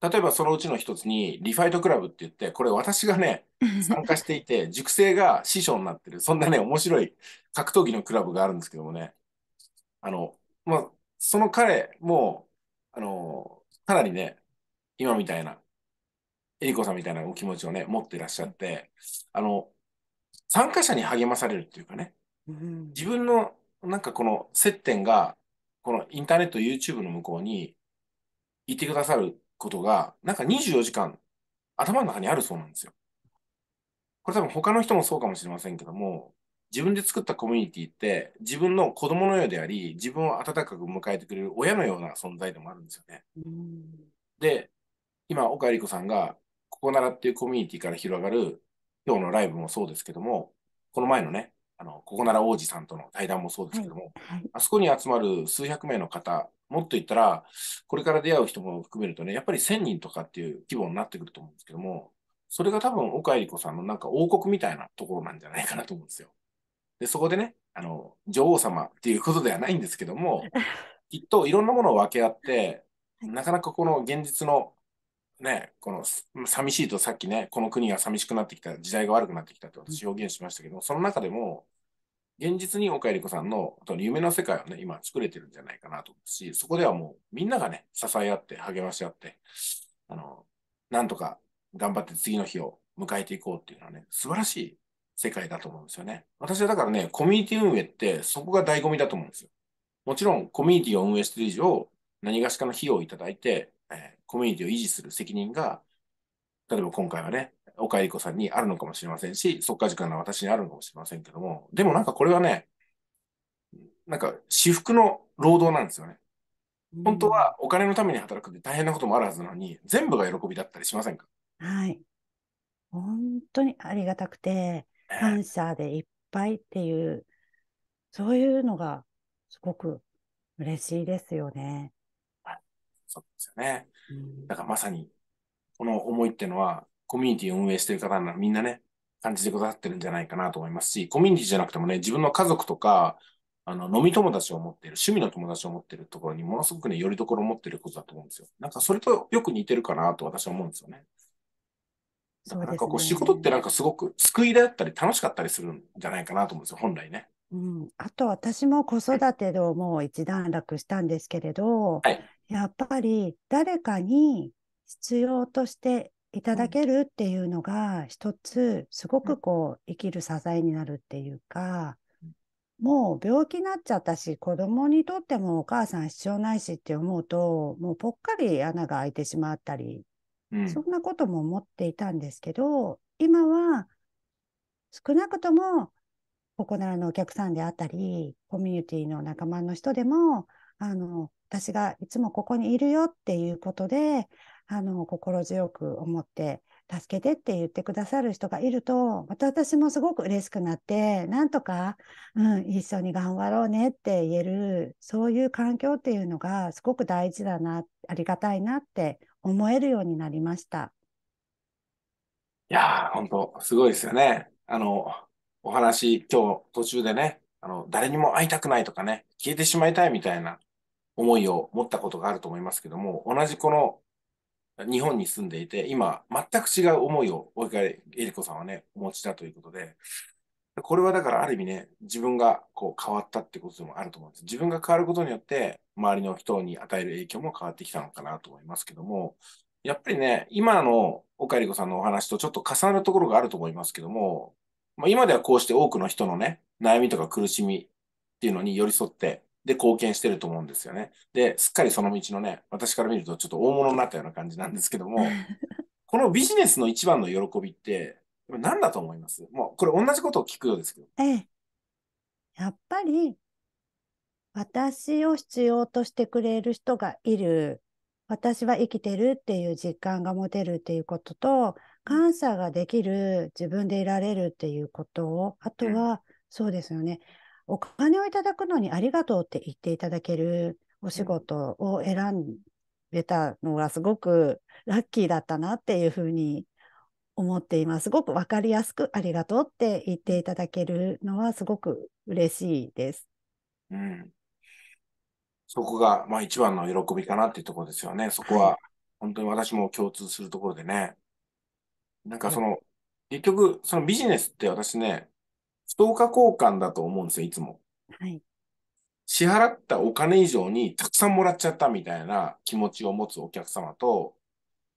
例えばそのうちの一つに、リファイトクラブって言って、これ私がね、参加していて、熟成が師匠になってる、そんなね、面白い格闘技のクラブがあるんですけどもね。あの、まあ、その彼も、あの、かなりね、今みたいなえりこさんみたいなお気持ちをね、持っていらっしゃって、あの、参加者に励まされるっていうかね、自分のなんかこの接点が、このインターネット、YouTube の向こうにいてくださることが、なんか24時間頭の中にあるそうなんですよ。これ多分他の人もそうかもしれませんけども、自分で作ったコミュニティって自分の子供のようであり、自分を温かく迎えてくれる親のような存在でもあるんですよね。で、今、岡えり子さんがここならっていうコミュニティから広がる、今日のライブもそうですけども、この前のね、あの、ここなら王子さんとの対談もそうですけども、あそこに集まる数百名の方、もっと言ったら、これから出会う人も含めるとね、やっぱり1000人とかっていう規模になってくると思うんですけども、それが多分、岡江理子さんのなんか王国みたいなところなんじゃないかなと思うんですよ。で、そこでね、あの、女王様っていうことではないんですけども、きっといろんなものを分け合って、なかなかこの現実のね、この寂しいとさっきね、この国が寂しくなってきた、時代が悪くなってきたって私表現しましたけど、うん、その中でも、現実に岡江里子さんの夢の世界をね、今作れてるんじゃないかなと思うし、そこではもうみんながね、支え合って、励まし合って、あの、なんとか頑張って次の日を迎えていこうっていうのはね、素晴らしい世界だと思うんですよね。私はだからね、コミュニティ運営ってそこが醍醐味だと思うんですよ。もちろんコミュニティを運営してる以上、何がしかの費用をいただいて、えー、コミュニティを維持する責任が、例えば今回はね、岡り子さんにあるのかもしれませんし、即か時間の私にあるのかもしれませんけども、でもなんかこれはね、なんか私服の労働なんですよね。本当はお金のために働くって大変なこともあるはずなのに、全部が喜びだったりしませんかはい。本当にありがたくて、感謝でいっぱいっていう、そういうのがすごく嬉しいですよね。そうですよね。だからまさに、この思いっていうのは、コミュニティを運営している方ならみんなね、感じてくださってるんじゃないかなと思いますし、コミュニティじゃなくてもね、自分の家族とか、あの、飲み友達を持っている、趣味の友達を持っているところにものすごくね、よりどころを持っていることだと思うんですよ。なんかそれとよく似てるかなと私は思うんですよね。だからなんかこう、仕事ってなんかすごく救いだったり楽しかったりするんじゃないかなと思うんですよ、本来ね。うん、あと私も子育てでもう一段落したんですけれど、はい、やっぱり誰かに必要としていただけるっていうのが一つすごくこう生きる支えになるっていうか、もう病気になっちゃったし子供にとってもお母さん必要ないしって思うともうぽっかり穴が開いてしまったり、うん、そんなことも思っていたんですけど今は少なくともここならのお客さんであったり、コミュニティの仲間の人でも、あの、私がいつもここにいるよっていうことで、あの、心強く思って、助けてって言ってくださる人がいると、また私もすごく嬉しくなって、なんとか、うん、一緒に頑張ろうねって言える、そういう環境っていうのがすごく大事だな、ありがたいなって思えるようになりました。いやー、本当すごいですよね。あの、お話、今日途中でね、あの、誰にも会いたくないとかね、消えてしまいたいみたいな思いを持ったことがあると思いますけども、同じこの日本に住んでいて、今、全く違う思いを、及かえり子さんはね、お持ちだということで、これはだからある意味ね、自分がこう変わったってことでもあると思うんです。自分が変わることによって、周りの人に与える影響も変わってきたのかなと思いますけども、やっぱりね、今の岡里子さんのお話とちょっと重なるところがあると思いますけども、まあ、今ではこうして多くの人のね、悩みとか苦しみっていうのに寄り添って、で、貢献してると思うんですよね。で、すっかりその道のね、私から見るとちょっと大物になったような感じなんですけども、このビジネスの一番の喜びって、何だと思いますもう、これ同じことを聞くようですけど。ええ。やっぱり、私を必要としてくれる人がいる、私は生きてるっていう実感が持てるっていうことと、感謝ができる自分でいられるっていうことをあとは、そうですよねお金をいただくのにありがとうって言っていただけるお仕事を選べたのがすごくラッキーだったなっていうふうに思っています。すごく分かりやすくありがとうって言っていただけるのはすごく嬉しいです。うん、そこが、まあ、一番の喜びかなっていうところですよね。そこは、本当に私も共通するところでね。なんかその、結局、そのビジネスって私ね、ストーカー交換だと思うんですよ、いつも。はい。支払ったお金以上にたくさんもらっちゃったみたいな気持ちを持つお客様と、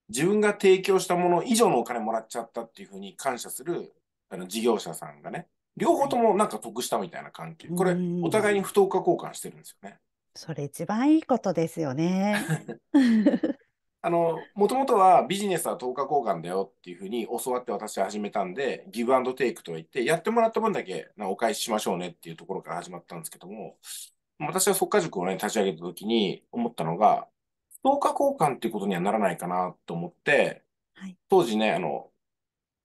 自分が提供したもの以上のお金もらっちゃったっていうふうに感謝するあの事業者さんがね、両方ともなんか得したみたいな関係。これ、お互いに不等価交換してるんですよね。それ一番いいことですよね。あの、もともとはビジネスは10日交換だよっていうふうに教わって私は始めたんで、ギブアンドテイクとは言って、やってもらった分だけお返ししましょうねっていうところから始まったんですけども、私は速化塾をね、立ち上げた時に思ったのが、10日交換っていうことにはならないかなと思って、はい、当時ね、あの、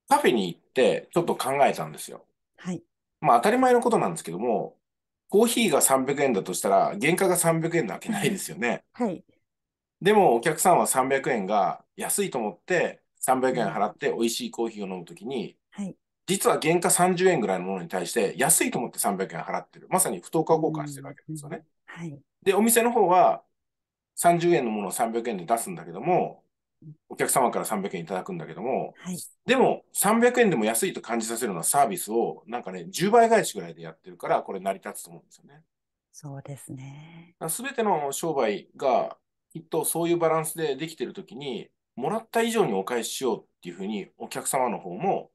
カフェに行ってちょっと考えたんですよ。はい。まあ当たり前のことなんですけども、コーヒーが300円だとしたら、原価が300円なわけないですよね。はい。でもお客さんは300円が安いと思って300円払って美味しいコーヒーを飲むときに、はい、実は原価30円ぐらいのものに対して安いと思って300円払ってる。まさに不等化交換してるわけですよね。はい、で、お店の方は30円のものを300円で出すんだけども、お客様から300円いただくんだけども、はい、でも300円でも安いと感じさせるようなサービスをなんかね、10倍返しぐらいでやってるから、これ成り立つと思うんですよね。そうですね。すべての商売がきっとそういうバランスでできてるときに、もらった以上にお返ししようっていうふうに、お客様の方も、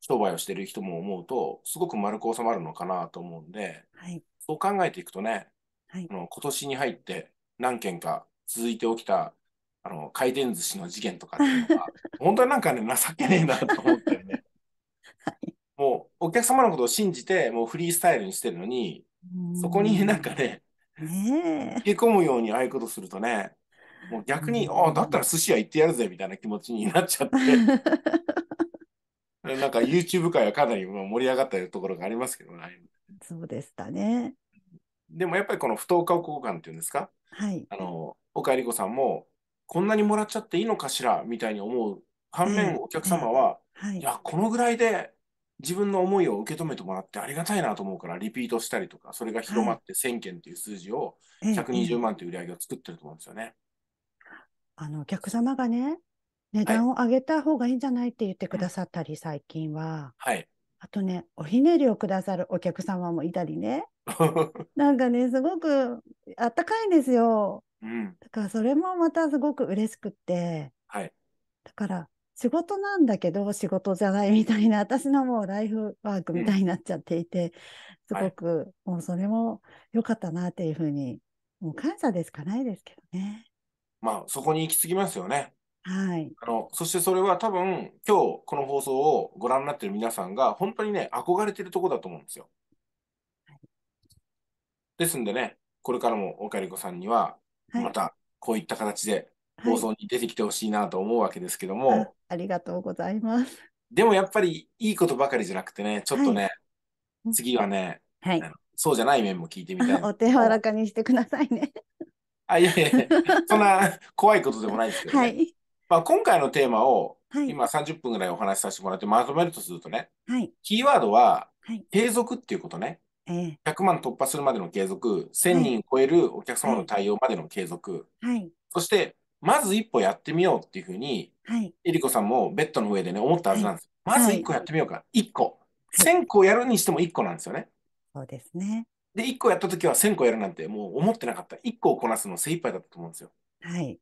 商売をしてる人も思うと、すごく丸く収まるのかなと思うんで、はい、そう考えていくとね、はい、あの今年に入って何件か続いて起きたあの回転寿司の事件とかっていうのは、本当はなんかね、情けねえなと思ったよね。もうお客様のことを信じて、もうフリースタイルにしてるのに、そこになんかね、ねえ。込むようにああいうことするとね、もう逆に、うん、ああ、だったら寿司屋行ってやるぜみたいな気持ちになっちゃって。なんか YouTube 界はかなり盛り上がったところがありますけどね。そうでしたね。でもやっぱりこの不当価交換っていうんですか、はい、あの岡江り子さんもこんなにもらっちゃっていいのかしらみたいに思う反面、お客様は、えーはい、いやこのぐらいで自分の思いを受け止めてもらってありがたいなと思うから、リピートしたりとか、それが広まって1000件という数字を120万という売り上げを作ってると思うんですよね。あの、お客様がね、値段を上げた方がいいんじゃないって言ってくださったり、最近は。はい。あとね、おひねりをくださるお客様もいたりね。なんかね、すごくあったかいんですよ。うん。だからそれもまたすごく嬉しくって。はい。だから、仕事なんだけど仕事じゃないみたいな、私のもうライフワークみたいになっちゃっていて、すごく、もうそれも良かったなっていうふうに、もう感謝でしかないですけどね。まあ、そこに行き着きますよね。はい、あのそしてそれは多分今日この放送をご覧になってる皆さんが本当にね憧れてるとこだと思うんですよ。はい、ですんでねこれからも岡り子さんにはまたこういった形で放送に出てきてほしいなと思うわけですけども、はいあ、ありがとうございます。でもやっぱりいいことばかりじゃなくてね、ちょっとね、はい、次はね、はい、そうじゃない面も聞いてみたい。お手柔らかにしてくださいね。あ、いやいや そんな怖いことでもないですけど、ね、はい。まあ今回のテーマを、今30分ぐらいお話しさせてもらってまとめるとするとね、はい、キーワードは、継続っていうことね。え100万突破するまでの継続、1000人を超えるお客様の対応までの継続、はい、そしてまず一歩やってみようっていうふうに、はい、えりこさんもベッドの上でね、思ったはずなんです。はい、まず一個やってみようか。一、個。1000個やるにしても1個なんですよね。そうですね。で、1個やった時は1000個やるなんてもう思ってなかった。1個をこなすの精一杯だったと思うんですよ。はい。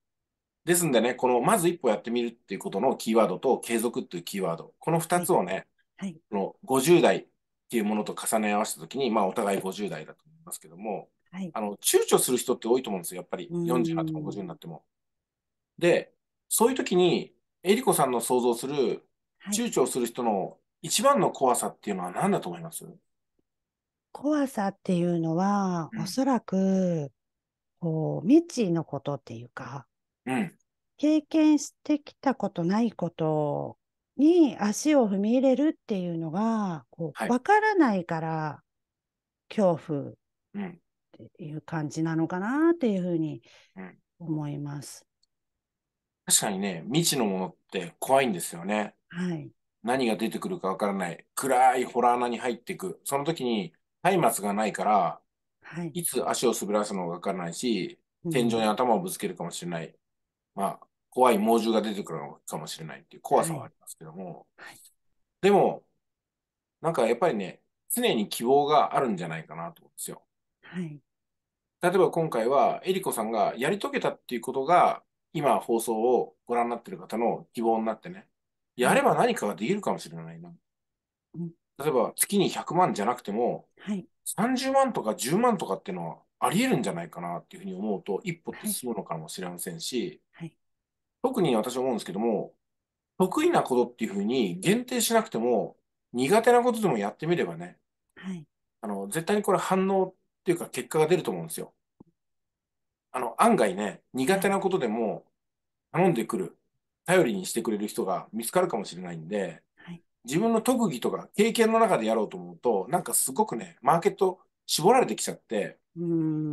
ですんでね、このまず一歩やってみるっていうことのキーワードと継続っていうキーワード、この2つをね、はい、の50代っていうものと重ね合わせた時に、まあお互い50代だと思いますけども、はい、あの躊躇する人って多いと思うんですよ、やっぱり4っとか50になっても。で、そういう時に、えりこさんの想像する、躊躇する人の一番の怖さっていうのは何だと思います怖さっていうのは、うおそらく、こう、未知のことっていうか、うん。経験してきたことないことに足を踏み入れるっていうのが、こう、わからないから恐怖っうん。ていう感じなのかなっていうふうにうん。思います。確かにね、未知のものって怖いんですよね。はい。何が出てくるかわからない。暗いホラー穴に入っていく。その時に、松明がないから、はい。いつ足を滑らすのかわからないし、天井に頭をぶつけるかもしれない。うん、まあ、怖い猛獣が出てくるのかもしれないっていう怖さはありますけども。はいはい、でも、なんかやっぱりね、常に希望があるんじゃないかなと思うんですよ。はい。例えば今回は、えりこさんがやり遂げたっていうことが、今放送をご覧になってる方の希望になってね、やれば何かができるかもしれないな。うん、例えば、月に100万じゃなくても、はい、30万とか10万とかっていうのはあり得るんじゃないかなっていうふうに思うと、一歩って進むのかもしれませんし、はいはい、特に私思うんですけども、得意なことっていうふうに限定しなくても、苦手なことでもやってみればね、はい、あの絶対にこれ反応っていうか結果が出ると思うんですよ。あの、案外ね、苦手なことでも頼んでくる、頼りにしてくれる人が見つかるかもしれないんで、自分の特技とか経験の中でやろうと思うと、なんかすごくね、マーケット絞られてきちゃって、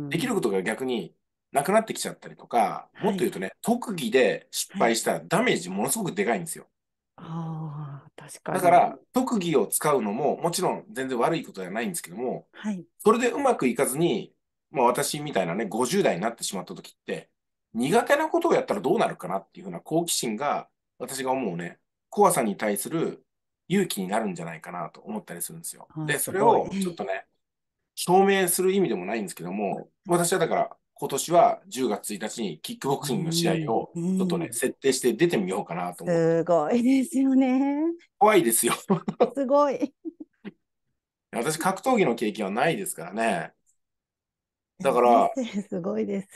できることが逆になくなってきちゃったりとか、もっと言うとね、特技で失敗したらダメージものすごくでかいんですよ。あ確かにだから特技を使うのももちろん全然悪いことじゃないんですけども、はい、それでうまくいかずにまあ私みたいなね、50代になってしまった時って、苦手なことをやったらどうなるかなっていうふうな好奇心が、私が思うね、怖さに対する勇気になるんじゃないかなと思ったりするんですよ。で、それをちょっとね、証明する意味でもないんですけども、私はだから今年は10月1日にキックボクシングの試合をちょっとね、設定して出てみようかなと思って。すごいですよね。怖いですよ。すごい。私、格闘技の経験はないですからね。だから、すごいです。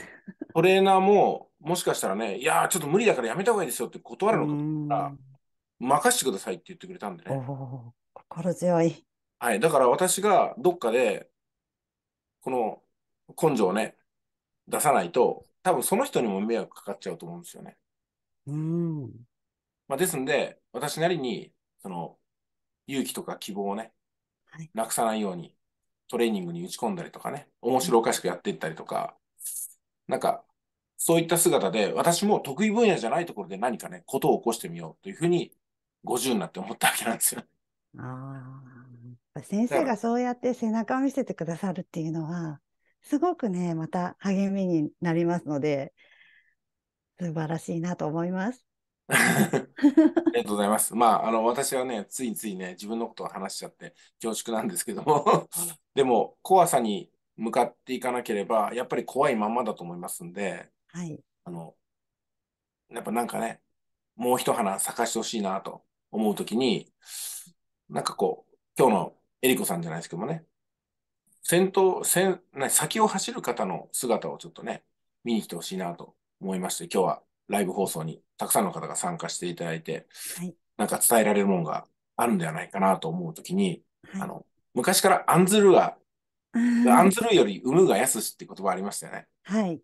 トレーナーも、もしかしたらね、いやー、ちょっと無理だからやめた方がいいですよって断るのかと思ったら、任してくださいって言ってくれたんでね。心強い。はい。だから私がどっかで、この根性をね、出さないと、多分その人にも迷惑かかっちゃうと思うんですよね。うん。まあ、ですんで、私なりに、その、勇気とか希望をね、はい、なくさないように、トレーニングに打ち込んだりとかね、面白おかしくやっていったりとか、なんか、そういった姿で、私も得意分野じゃないところで何かね、ことを起こしてみようというふうに、50になって思ったわけなんですよ。ああ、先生がそうやって背中を見せてくださるっていうのは、すごくね、また励みになりますので、素晴らしいなと思います。ありがとうございます。まあ、あの、私はね、ついついね、自分のことを話しちゃって恐縮なんですけども、でも、怖さに向かっていかなければ、やっぱり怖いままだと思いますんで、はい。あの、やっぱなんかね、もう一花咲かしてほしいなと思うときに、なんかこう、今日のエリコさんじゃないですけどもね、先頭、先、先を走る方の姿をちょっとね、見に来てほしいなと思いまして、今日はライブ放送にたくさんの方が参加していただいて、はい、なんか伝えられるものがあるんではないかなと思うときに、はい、あの、昔からアンズルが、アンズルより産むが安しって言葉ありましたよね。はい。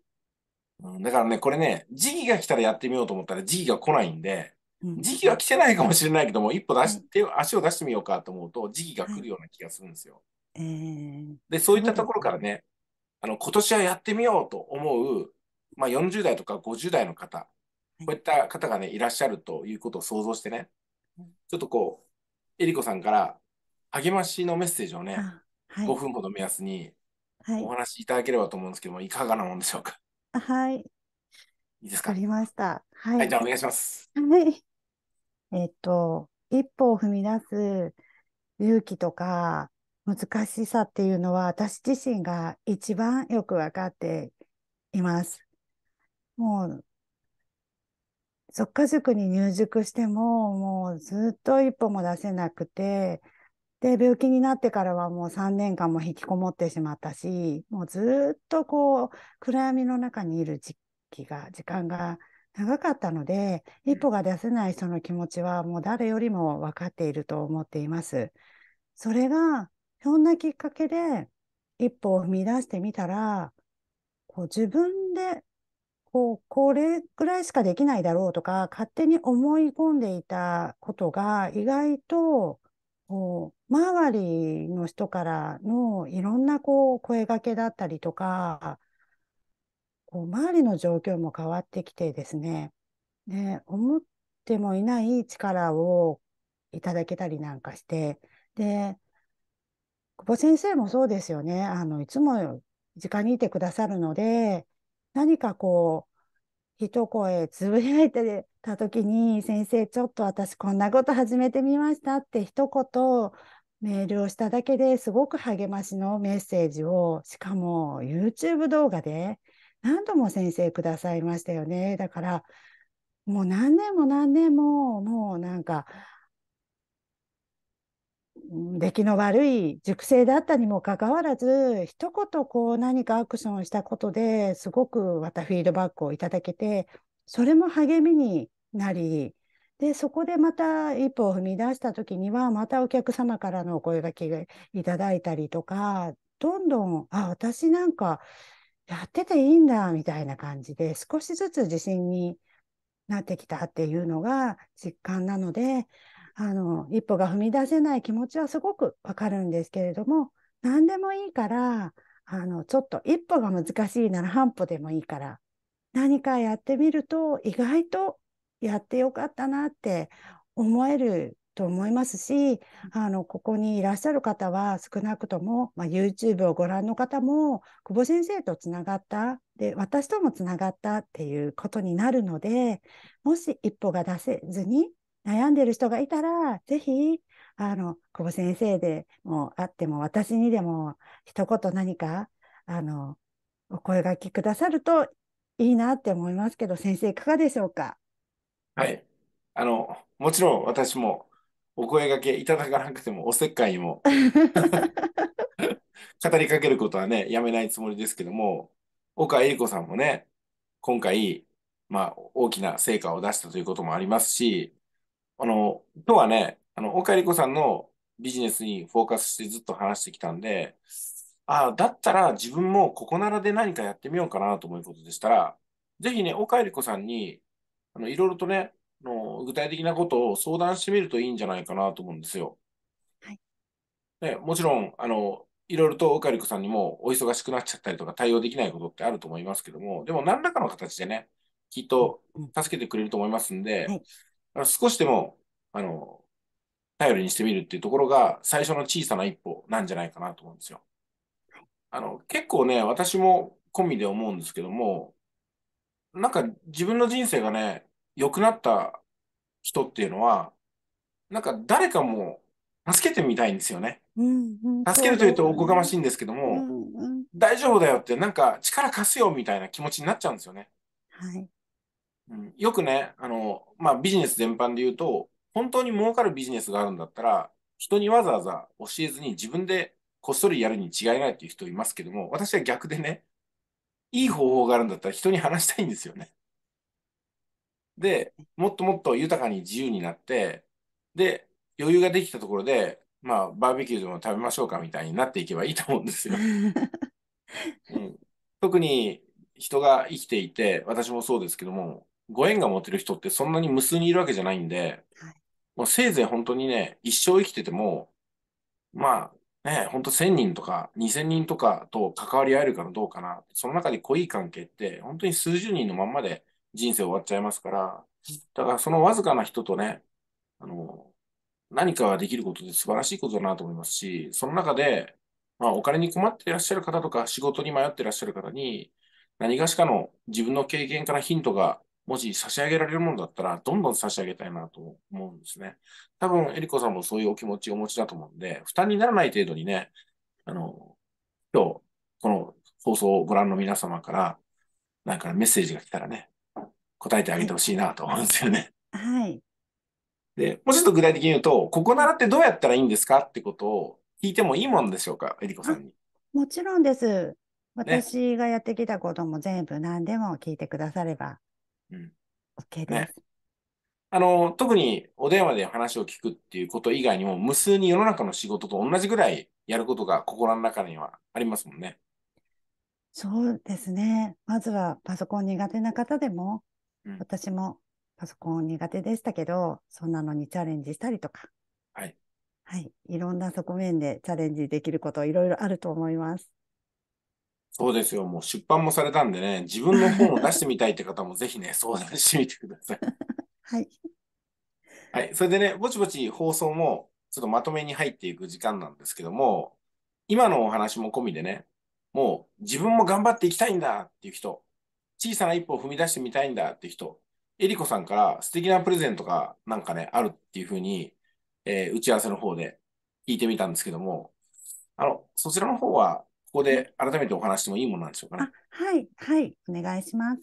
うん、だからね、これね、時期が来たらやってみようと思ったら時期が来ないんで、時期は来てないかもしれないけども、一歩出して、うん、足を出してみようかと思うと、時期が来るような気がするんですよ。で、そういったところからね、あの、今年はやってみようと思う、まあ、40代とか50代の方こういった方がね、いらっしゃるということを想像してね、ちょっとこう、えりこさんから励ましのメッセージをね、はい、5分ほど目安にお話しいただければと思うんですけども、はい、いかがなもんでしょうか。はい。いいですか。りました。はい、はい、じゃあお願いします。はい。えっと、一歩を踏み出す勇気とか難しさっていうのは私自身が一番よく分かっています。もうそっ家塾に入塾しても、もうずっと一歩も出せなくて、で、病気になってからはもう3年間も引きこもってしまったし、もうずっとこう、暗闇の中にいる時期が、時間が長かったので、一歩が出せない人の気持ちはもう誰よりも分かっていると思っています。それが、そんなきっかけで一歩を踏み出してみたら、こう自分でこう、これぐらいしかできないだろうとか、勝手に思い込んでいたことが、意外と、こう、周りの人からのいろんなこう、声がけだったりとか、こう、周りの状況も変わってきてですね、で思ってもいない力をいただけたりなんかして、で、久保先生もそうですよね。あの、いつも時間にいてくださるので、何かこう、一声つぶやいてた時に、先生、ちょっと私こんなこと始めてみましたって一言、メールをしただけですごく励ましのメッセージを、しかも YouTube 動画で何度も先生くださいましたよね。だから、もう何年も何年も、もうなんか、出来の悪い熟成だったにもかかわらず一言こう何かアクションしたことですごくまたフィードバックをいただけてそれも励みになりでそこでまた一歩を踏み出した時にはまたお客様からのお声がけいただいたりとかどんどんあ私なんかやってていいんだみたいな感じで少しずつ自信になってきたっていうのが実感なのであの、一歩が踏み出せない気持ちはすごくわかるんですけれども、何でもいいから、あの、ちょっと一歩が難しいなら半歩でもいいから、何かやってみると意外とやってよかったなって思えると思いますし、あの、ここにいらっしゃる方は少なくとも、まあ、YouTube をご覧の方も、久保先生とつながった、で、私ともつながったっていうことになるので、もし一歩が出せずに悩んでる人がいたら、ぜひ、あの、久保先生でもあっても、私にでも、一言何か、あの、お声がけくださるといいなって思いますけど、先生、いかがでしょうか。はい。あの、もちろん私もお声がけいただかなくても、おせっかいにも 語りかけることはね、やめないつもりですけども、岡江理子さんもね、今回、まあ、大きな成果を出したということもありますし、あの、今日はね、あの、岡里子さんのビジネスにフォーカスしてずっと話してきたんで、ああ、だったら自分もここならで何かやってみようかなと思うことでしたら、ぜひね、岡里子さんに、あの、いろいろとね、の具体的なことを相談してみるといいんじゃないかなと思うんですよ。はい。ね、もちろん、あの、いろいろと岡里子さんにもお忙しくなっちゃったりとか対応できないことってあると思いますけども、でも何らかの形でね、きっと助けてくれると思いますんで、はい、少しでも、あの、頼りにしてみるっていうところが、最初の小さな一歩なんじゃないかなと思うんですよ。あの、結構ね、私も込みで思うんですけども、なんか自分の人生がね、良くなった人っていうのは、なんか誰かも助けてみたいんですよね。助けるというとおこがましいんですけども、大丈夫だよって、なんか力貸すよみたいな気持ちになっちゃうんですよね。はい、うん、よくね、あの、まあ、ビジネス全般で言うと、本当に儲かるビジネスがあるんだったら、人にわざわざ教えずに自分でこっそりやるに違いないっていう人いますけども、私は逆でね、いい方法があるんだったら人に話したいんですよね。で、もっともっと豊かに自由になって、で、余裕ができたところで、まあ、バーベキューでも食べましょうかみたいになっていけばいいと思うんですよ。うん、特に人が生きていて、私もそうですけども、ご縁が持てる人ってそんなに無数にいるわけじゃないんで、もうせいぜい本当にね、一生生きてても、まあね、本当1000人とか2000人とかと関わり合えるかどうかな。その中で濃い関係って、本当に数十人のまんまで人生終わっちゃいますから、だからそのわずかな人とね、あの、何かができることで素晴らしいことだなと思いますし、その中で、まあ、お金に困っていらっしゃる方とか、仕事に迷っていらっしゃる方に、何がしかの自分の経験からヒントがもし差し上げられるものだったら、どんどん差し上げたいなと思うんですね。多分、エリコさんもそういうお気持ちをお持ちだと思うんで、負担にならない程度にね、あの、今日、この放送をご覧の皆様から、なんかメッセージが来たらね、答えてあげてほしいなと思うんですよね。はい。で、もうちょっと具体的に言うと、ここならってどうやったらいいんですかってことを聞いてもいいもんでしょうか、えりこさんに。もちろんです。私がやってきたことも全部何でも聞いてくだされば。うん。OK でね。す。あの、特にお電話で話を聞くっていうこと以外にも、無数に世の中の仕事と同じぐらいやることが心の中にはありますもんね。そうですね。まずはパソコン苦手な方でも、うん。私もパソコン苦手でしたけど、そんなのにチャレンジしたりとか、はい。はい、いろんな側面でチャレンジできることいろいろあると思います。そうですよ。もう出版もされたんでね、自分の本を出してみたいって方もぜひね、相談してみてください。はい。はい。それでね、ぼちぼち放送もちょっとまとめに入っていく時間なんですけども、今のお話も込みでね、もう自分も頑張っていきたいんだっていう人、小さな一歩を踏み出してみたいんだっていう人、えりこさんから素敵なプレゼントがなんかね、あるっていうふうに、えー、打ち合わせの方で聞いてみたんですけども、あの、そちらの方はここで改めてお話してもいいものなんでしょうかね。はい、はい、お願いします。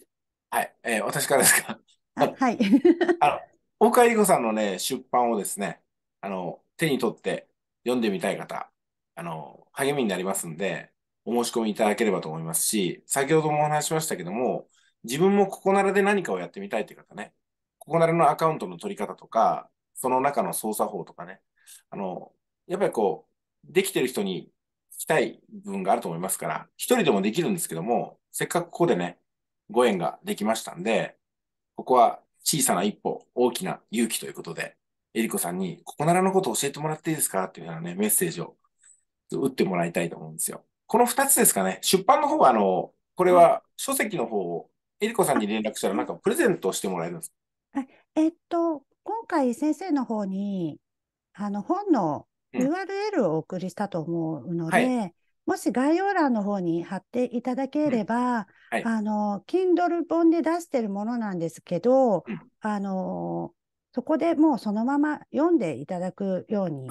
はい、えー、私からですか。はい。あの、岡井理子さんのね、出版をですね、あの、手に取って読んでみたい方、あの、励みになりますんで、お申し込みいただければと思いますし、先ほどもお話しましたけども、自分もここならで何かをやってみたいという方ね、ここならのアカウントの取り方とか、その中の操作法とかね、あの、やっぱりこう、できてる人にきたい部分があると思いますから、一人でもできるんですけども、せっかくここでね、ご縁ができましたんで、ここは小さな一歩、大きな勇気ということで、えりこさんに、ここならのことを教えてもらっていいですかっていうようなね、メッセージを打ってもらいたいと思うんですよ。この2つですかね。出版の方は、あの、これは書籍の方を、えりこさんに連絡したら、なんかプレゼントしてもらえるんですかえっと、今回先生の方に、あの、本の URL をお送りしたと思うので、はい、もし概要欄の方に貼っていただければ、はい、あの、Kindle 本で出してるものなんですけど、あの、そこでもうそのまま読んでいただくように、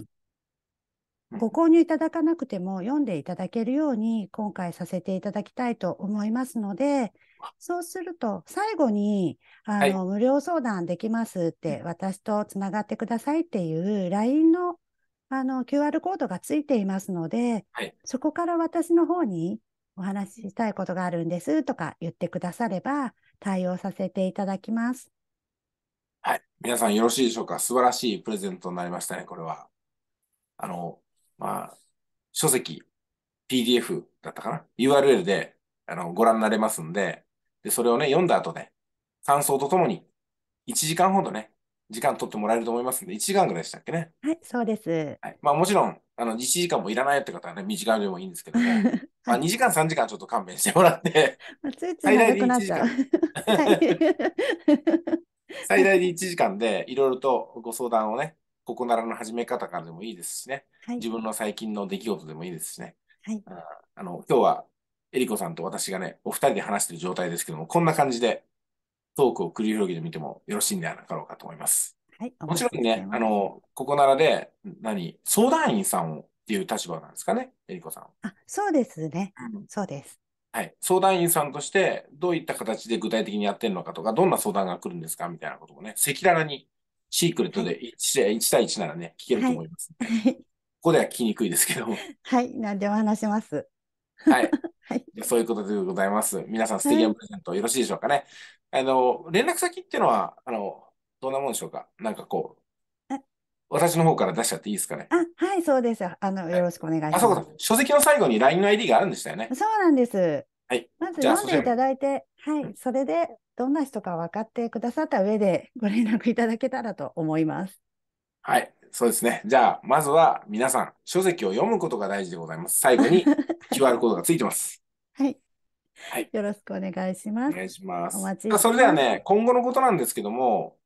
ご購入いただかなくても読んでいただけるように今回させていただきたいと思いますので、そうすると最後にあの、はい、無料相談できますって私とつながってくださいっていう LINE のあの、QR コードがついていますので、はい、そこから私の方にお話ししたいことがあるんですとか言ってくだされば、対応させていただきます。はい。皆さんよろしいでしょうか素晴らしいプレゼントになりましたね、これは。あの、まあ、書籍、PDF だったかな ?URL で、あの、ご覧になれますんで、で、それをね、読んだ後で、感想とともに、1時間ほどね、時間取ってもらえると思いますんで、1時間ぐらいでしたっけね。はい、そうです。はい、まあもちろん、あの、1時間もいらないって方はね、短いでもいいんですけども、ね はい、まあ2時間、3時間ちょっと勘弁してもらって、まあ、ついつい最大で1時間。最大で1時間で、いろいろとご相談をね、ここならの始め方からでもいいですしね、はい、自分の最近の出来事でもいいですしね。はい、あの今日はえりこさんと私がね、お二人で話してる状態ですけども、こんな感じでトークを繰り広げてみてもよろしいんではなかろうかと思います。はい、もちろんね、あの、ここならで、何、相談員さんをっていう立場なんですかね、えりこさん。あ、そうですね。うん、そうです。はい。相談員さんとして、どういった形で具体的にやってるのかとか、どんな相談が来るんですかみたいなこともね、赤裸々に、シークレットで 1,、1対1ならね、聞けると思います、ね。はい、ここでは聞きにくいですけども。はい、何でも話します。はい。はい。そういうことでございます。皆さん素敵なプレゼント、はい、よろしいでしょうかね。あの、連絡先っていうのは、あの、どんなもんでしょうかなんかこう、私の方から出しちゃっていいですかね。あ、はい、そうです。あの、よろしくお願いします。あ、そうか。書籍の最後に LINE の ID があるんでしたよね。そうなんです。はい。まず読んでいただいて、はい、それでどんな人か分かってくださった上でご連絡いただけたらと思います。はい。そうですね。じゃあ、まずは皆さん、書籍を読むことが大事でございます。最後に QR コードがついてます。はい。はい、よろしくお願いします。お願いします。お待ちまそれではね、今後のことなんですけども、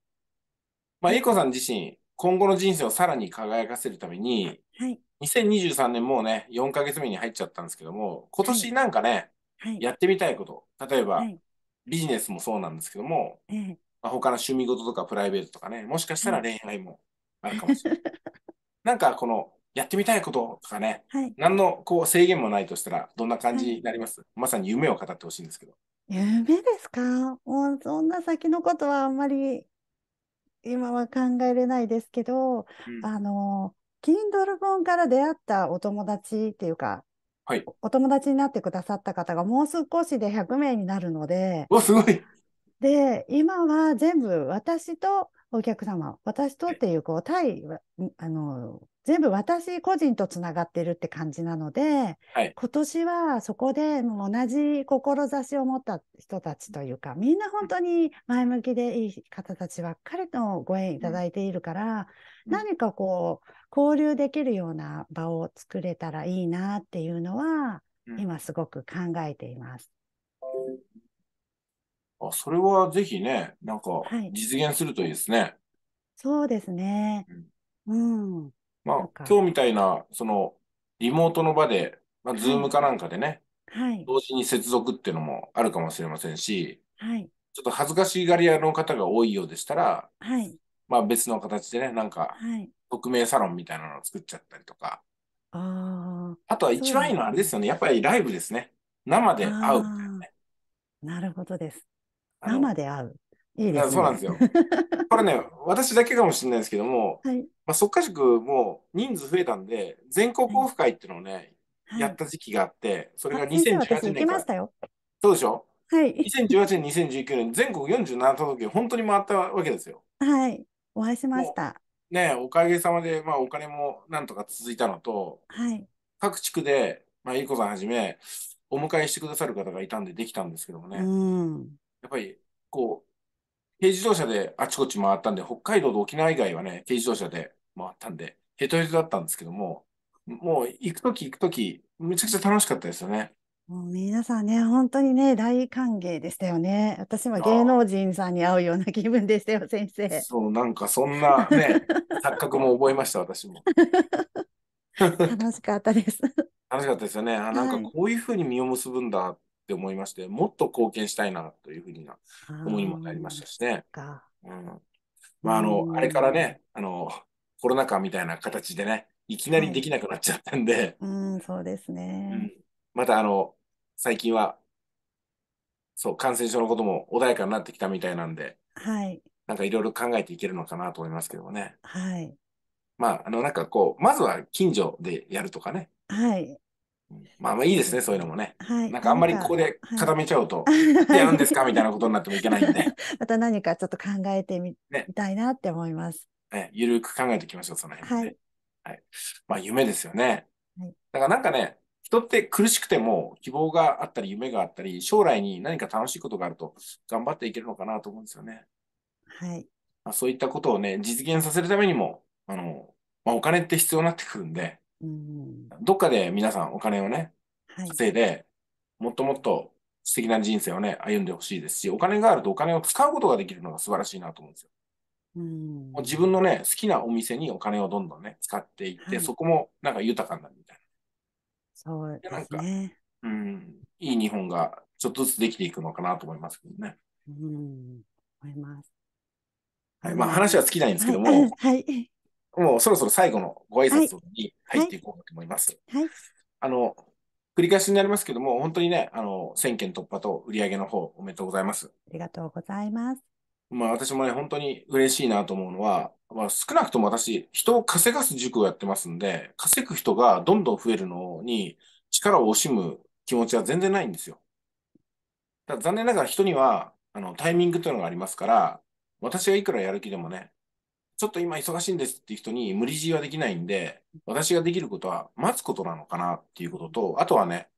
まあ、英子さん自身、今後の人生をさらに輝かせるために、はい、2023年もうね、4ヶ月目に入っちゃったんですけども、今年なんかね、はい、やってみたいこと、例えば、はい、ビジネスもそうなんですけども、まあ、他の趣味事とかプライベートとかね、もしかしたら恋愛も、あるかもしれない。なんかこの、やってみたいこととかね、はい、何のこう制限もないとしたら、どんな感じになります、はい、まさに夢を語ってほしいんですけど。夢ですかもうそんな先のことはあんまり今は考えれないですけど、うん、あの、Kindle 本から出会ったお友達っていうか、はい、お友達になってくださった方がもう少しで100名になるので、おすごいで今は全部私とお客様、私とっていう、こう、対、あの、全部私個人とつながってるって感じなので、はい、今年はそこで同じ志を持った人たちというか、みんな本当に前向きでいい方たちばっかりとご縁いただいているから、うん、何かこう、交流できるような場を作れたらいいなっていうのは、今すごく考えています。あ、それはぜひね、なんか実現するといいですね。そうですね。うん。うん。まあ、今日みたいな、その、リモートの場で、まあ、ズームかなんかでね、はい。同時に接続っていうのもあるかもしれませんし、はい。ちょっと恥ずかしがり屋の方が多いようでしたら、はい。まあ別の形でね、なんか、はい。匿名サロンみたいなのを作っちゃったりとか、ああ、あとは一番いいのはあれですよね、やっぱりライブですね。生で会うみたいなね。なるほどです。生で会う。いいですね。そうなんですよ。これね、私だけかもしれないですけども、はい、まあ、即家塾も人数増えたんで、全国オフ会っていうのをね、はい、やった時期があって、それが2018年から。そうでしょはい。2018年、2019年、全国47都道府県、本当に回ったわけですよ。はい。お会いしました。ね、おかげさまで、まあ、お金もなんとか続いたのと、はい。各地区で、まあ、ゆうこさんはじめ、お迎えしてくださる方がいたんでできたんですけどもね。うん。やっぱり、こう、軽自動車であちこち回ったんで、北海道と沖縄以外はね、軽自動車で回ったんで、ヘトヘトだったんですけども、もう行くとき行くとき、めちゃくちゃ楽しかったですよね。もう皆さんね、本当にね、大歓迎でしたよね。私も芸能人さんに会うような気分でしたよ、先生。そう、なんかそんなね、錯覚も覚えました、私も。楽しかったです。楽しかったですよね。あ、なんかこういうふうに身を結ぶんだっって思いまして、もっと貢献したいなというふうにな思いにもなりましたしね。うん、まあ、あの、あれからね、あの、コロナ禍みたいな形でね、いきなりできなくなっちゃったんで、はい、うん、そうですね、うん、またあの、最近は、そう、感染症のことも穏やかになってきたみたいなんで、はい。なんかいろいろ考えていけるのかなと思いますけどもね。はい。まあ、あの、なんかこう、まずは近所でやるとかね。はい。まあまあいいですね、そういうのもね。はい。なんかあんまりここで固めちゃうと、やるんですかみたいなことになってもいけないんで。また何かちょっと考えてみ,、たいなって思います。ね、ゆるく考えていきましょう、その辺で。はい。まあ夢ですよね。はい。だからなんかね、人って苦しくても希望があったり夢があったり、将来に何か楽しいことがあると頑張っていけるのかなと思うんですよね。はい。まあ、そういったことをね、実現させるためにも、あの、まあ、お金って必要になってくるんで、うん、どっかで皆さんお金をね、稼いで、もっともっと素敵な人生をね、歩んでほしいですし、お金があるとお金を使うことができるのが素晴らしいなと思うんですよ。うん、自分のね、好きなお店にお金をどんどんね、使っていって、はい、そこもなんか豊かになるみたいな。そうですね。なんか、うん、いい日本がちょっとずつできていくのかなと思いますけどね。うん、思います。はい、まあ話は尽きないんですけども、はい、はい、もうそろそろ最後のご挨拶に入っていこうと思います。はい。はい、あの、繰り返しになりますけども、本当にね、あの、1000件突破と売り上げの方、おめでとうございます。ありがとうございます。まあ私もね、本当に嬉しいなと思うのは、まあ少なくとも私、人を稼がす塾をやってますんで、稼ぐ人がどんどん増えるのに力を惜しむ気持ちは全然ないんですよ。だ残念ながら人には、あの、タイミングというのがありますから、私がいくらやる気でもね、ちょっと今忙しいんですっていう人に無理強いはできないんで、私ができることは待つことなのかなっていうことと、あとはね、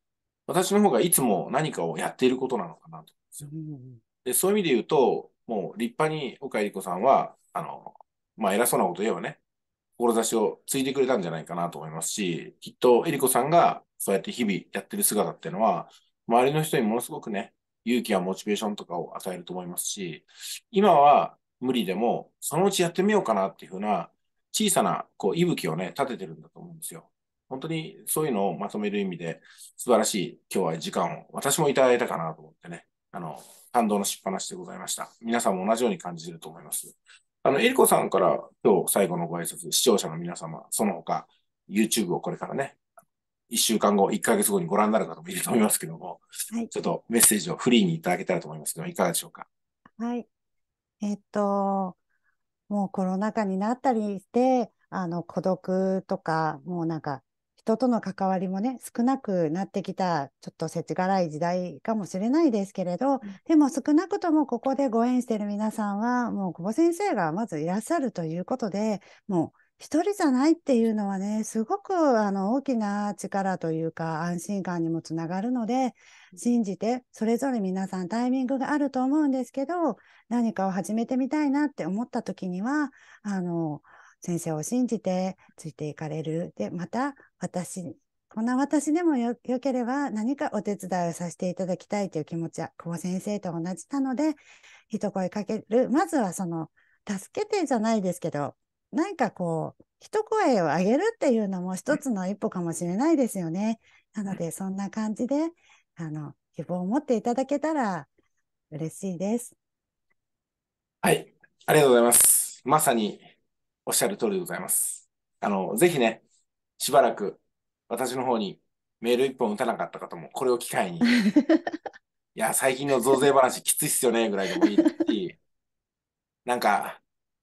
私の方がいつも何かをやっていることなのかなと思うんですよ。で、そういう意味で言うと、もう立派に岡江理子さんは、あの、まあ、偉そうなこと言えばね、志を継いでくれたんじゃないかなと思いますし、きっとえり子さんがそうやって日々やってる姿っていうのは、周りの人にものすごくね、勇気やモチベーションとかを与えると思いますし、今は無理でも、そのうちやってみようかなっていうふうな、小さな、こう、息吹をね、立ててるんだと思うんですよ。本当にそういうのをまとめる意味で、素晴らしい今日は時間を私もいただいたかなと思ってね、あの、感動のしっぱなしでございました。皆さんも同じように感じてると思います。あの、エリコさんから今日最後のご挨拶、視聴者の皆様、その他、YouTube をこれからね、1週間後、1ヶ月後にご覧になる方もいると思いますけども、はい、ちょっとメッセージをフリーにいただけたらと思いますけど、いかがでしょうか。はい。えっと、もうコロナ禍になったりして、あの、孤独とか、もうなんか、人との関わりもね、少なくなってきた、ちょっとせちがらい時代かもしれないですけれど、でも少なくともここでご縁してる皆さんは、もう久保先生がまずいらっしゃるということで、もう一人じゃないっていうのはね、すごくあの大きな力というか安心感にもつながるので、信じてそれぞれ皆さんタイミングがあると思うんですけど、何かを始めてみたいなって思った時には、あの、先生を信じてついていかれる。で、また私、こんな私でもよければ何かお手伝いをさせていただきたいという気持ちは久保先生と同じなので、一声かける。まずはその、助けてじゃないですけど、なんかこう、一声を上げるっていうのも一つの一歩かもしれないですよね。なので、そんな感じで、あの、希望を持っていただけたら嬉しいです。はい、ありがとうございます。まさにおっしゃる通りでございます。あの、ぜひね、しばらく私の方にメール一本打たなかった方も、これを機会に、いや、最近の増税話きついっすよね、ぐらいでもいいし、なんか、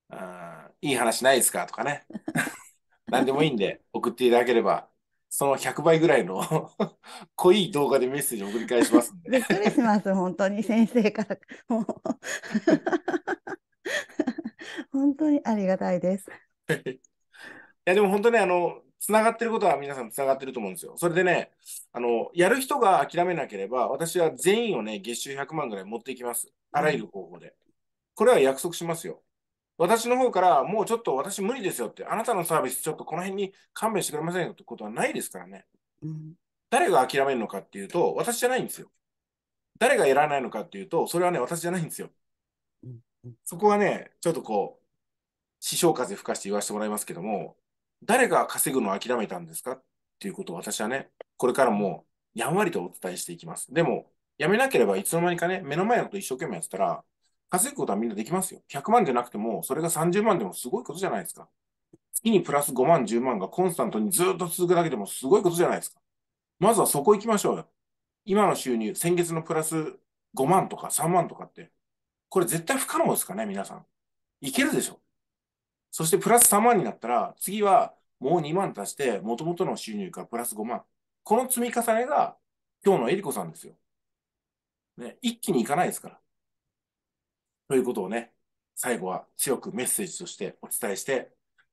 うんいい話ないですかとかね。何でもいいんで送っていただければ、その100倍ぐらいの 濃い動画でメッセージを送り返しますんで。びっくりします、本当に先生から。本当にありがたいです。いや、でも本当にあの、つながってることは皆さんつながってると思うんですよ。それでね、あの、やる人が諦めなければ、私は全員をね、月収100万ぐらい持っていきます。あらゆる方法で。うん、これは約束しますよ。私の方から、もうちょっと私無理ですよって、あなたのサービスちょっとこの辺に勘弁してくれませんよってことはないですからね。うん、誰が諦めるのかっていうと、私じゃないんですよ。誰がやらないのかっていうと、それはね、私じゃないんですよ。うんそこはね、ちょっとこう、師匠風吹かして言わせてもらいますけども、誰が稼ぐのを諦めたんですかっていうことを私はね、これからもやんわりとお伝えしていきます。でも、やめなければいつの間にかね、目の前のこと一生懸命やってたら、稼ぐことはみんなできますよ。100万じゃなくても、それが30万でもすごいことじゃないですか。月にプラス5万、10万がコンスタントにずっと続くだけでもすごいことじゃないですか。まずはそこ行きましょうよ。今の収入、先月のプラス5万とか3万とかって、これ絶対不可能ですかね、皆さん。いけるでしょ。そしてプラス3万になったら、次はもう2万足して、もともとの収入からプラス5万。この積み重ねが、今日のエリコさんですよ。ね、一気にいかないですから。ということをね、最後は強くメッセージとしてお伝えして、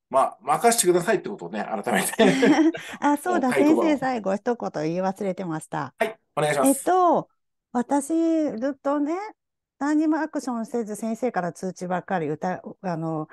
まあ、任してくださいってことをね、改めて あ、そうだ、先生、最後、一言言い忘れてました。はい、お願いします。えっと、私、ずっとね、何にもアクションせず、先生から通知ばっかり歌、あの、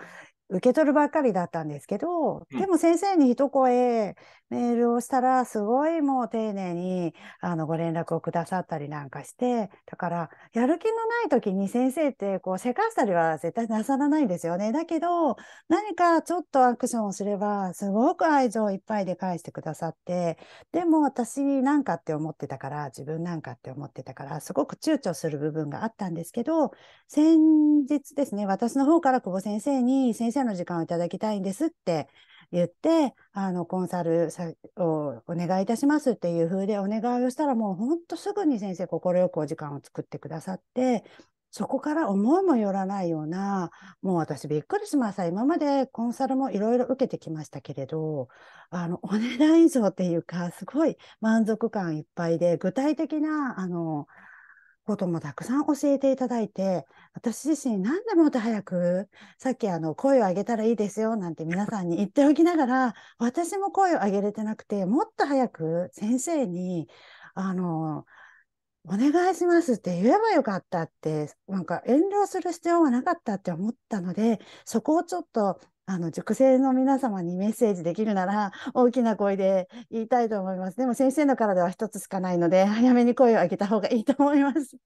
受け取るばっかりだったんですけど、でも先生に一声メールをしたら、すごいもう丁寧にあのご連絡をくださったりなんかして、だから、やる気のない時に先生ってこう、せかしたりは絶対なさらないんですよね。だけど、何かちょっとアクションをすれば、すごく愛情いっぱいで返してくださって、でも私なんかって思ってたから、自分なんかって思ってたから、すごく躊躇する部分があったんですけど、先日ですね、私の方から久保先生に、先生生の時間をいただきたいんですって言って、あの、コンサルをお願いいたしますっていう風でお願いをしたら、もうほんとすぐに先生、快くお時間を作ってくださって、そこから思いもよらないような、もう私びっくりしました。今までコンサルもいろいろ受けてきましたけれど、あの、お値段以上っていうか、すごい満足感いっぱいで、具体的な、あの、こともたくさん教えていただいて私自身何でもっと早くさっきあの声を上げたらいいですよなんて皆さんに言っておきながら私も声を上げれてなくてもっと早く先生にあのお願いしますって言えばよかったってなんか遠慮する必要はなかったって思ったのでそこをちょっとあの熟成の皆様にメッセージできるなら大きな声で言いたいと思います。でも先生のからでは一つしかないので早めに声を上げた方がいいと思います。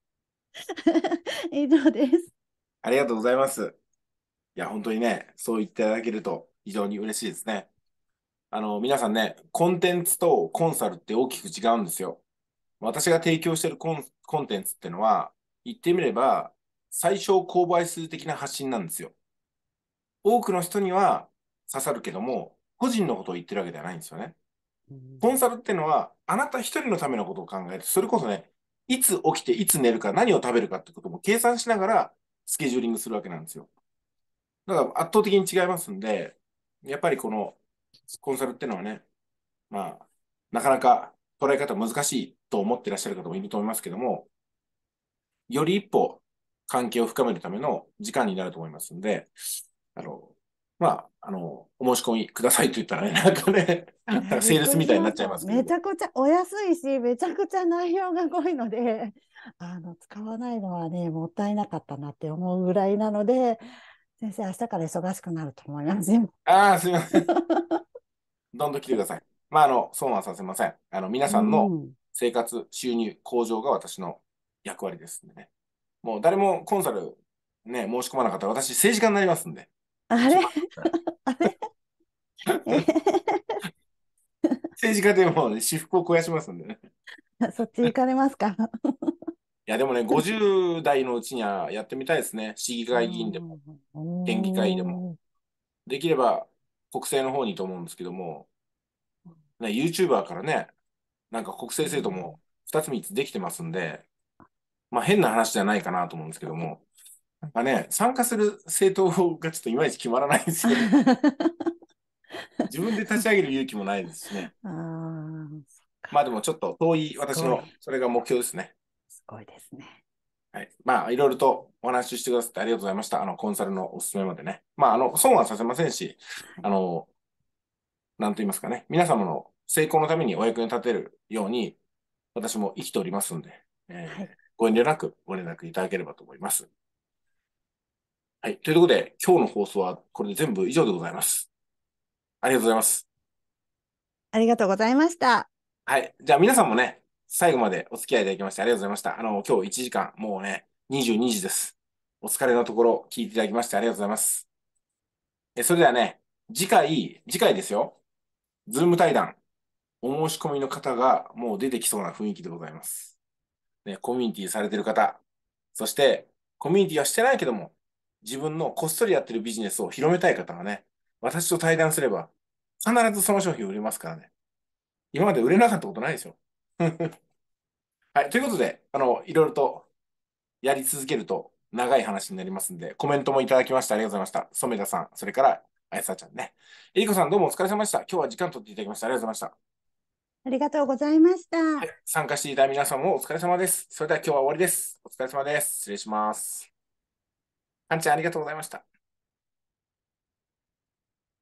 以上です。ありがとうございます。いや、本当にね、そう言っていただけると非常に嬉しいですね。あの、皆さんね、コンテンツとコンサルって大きく違うんですよ。私が提供してるコンコンテンツってのは、言ってみれば、最小購買数的な発信なんですよ。多くの人には刺さるけども、個人のことを言ってるわけではないんですよね。コンサルっていうのは、あなた一人のためのことを考えて、それこそね、いつ起きて、いつ寝るか、何を食べるかってことも計算しながら、スケジューリングするわけなんですよ。だから圧倒的に違いますんで、やっぱりこのコンサルっていうのはね、まあ、なかなか捉え方難しいと思ってらっしゃる方もいると思いますけども、より一歩関係を深めるための時間になると思いますんで、あの、まあ、あの、お申し込みくださいと言ったらね、なんかね、かセールスみたいになっちゃいますめちゃくちゃお安いし、めちゃくちゃ内容が濃いので、あの、使わないのはね、もったいなかったなって思うぐらいなので、先生、明日から忙しくなると思いますよ。ああ、すみません。どんどん来てください。まあ、あの、損はさせません。あの、皆さんの生活、収入、向上が私の役割ですんでね。もう誰もコンサルね、申し込まなかったら私政治家になりますんで。あれあれ 政治家でも私服を肥やしますんでね。そっち行かれますか いや、でもね、50代のうちにはやってみたいですね。市議会議員でも、県議会でも。できれば国政の方にと思うんですけども、ね、YouTuber からね、なんか国政制度も2つ3つできてますんで、まあ変な話じゃないかなと思うんですけども、あね、参加する政党がちょっといまいち決まらないですよね。自分で立ち上げる勇気もないですしね。あまあでもちょっと遠い私の、それが目標ですね。すごいですね。はい。まあ、いろいろとお話ししてくださってありがとうございました。あの、コンサルのおすすめまでね。まあ、あの、損はさせませんし、あの、なんと言いますかね。皆様の成功のためにお役に立てるように、私も生きておりますんで、えーはい、ご遠慮なくご連絡いただければと思います。はい。ということで、今日の放送はこれで全部以上でございます。ありがとうございます。ありがとうございました。はい。じゃあ皆さんもね、最後までお付き合いいただきましてありがとうございました。あの、今日1時間、もうね、22時です。お疲れのところ聞いていただきましてありがとうございます。え、それではね、次回、次回ですよ。ズーム対談。お申し込みの方がもう出てきそうな雰囲気でございます。ね、コミュニティされてる方、そして、コミュニティはしてないけども、自分のこっそりやってるビジネスを広めたい方がね、私と対談すれば、必ずその商品を売れますからね。今まで売れなかったことないですよ。はい。ということで、あの、いろいろとやり続けると長い話になりますんで、コメントもいただきました。ありがとうございました。染田さん、それから、あやさちゃんね。えりこさん、どうもお疲れ様でした。今日は時間取っていただきました。ありがとうございました。ありがとうございました。はい、参加していた皆さんもお疲れ様です。それでは今日は終わりです。お疲れ様です。失礼します。あんちゃんありがとうございました。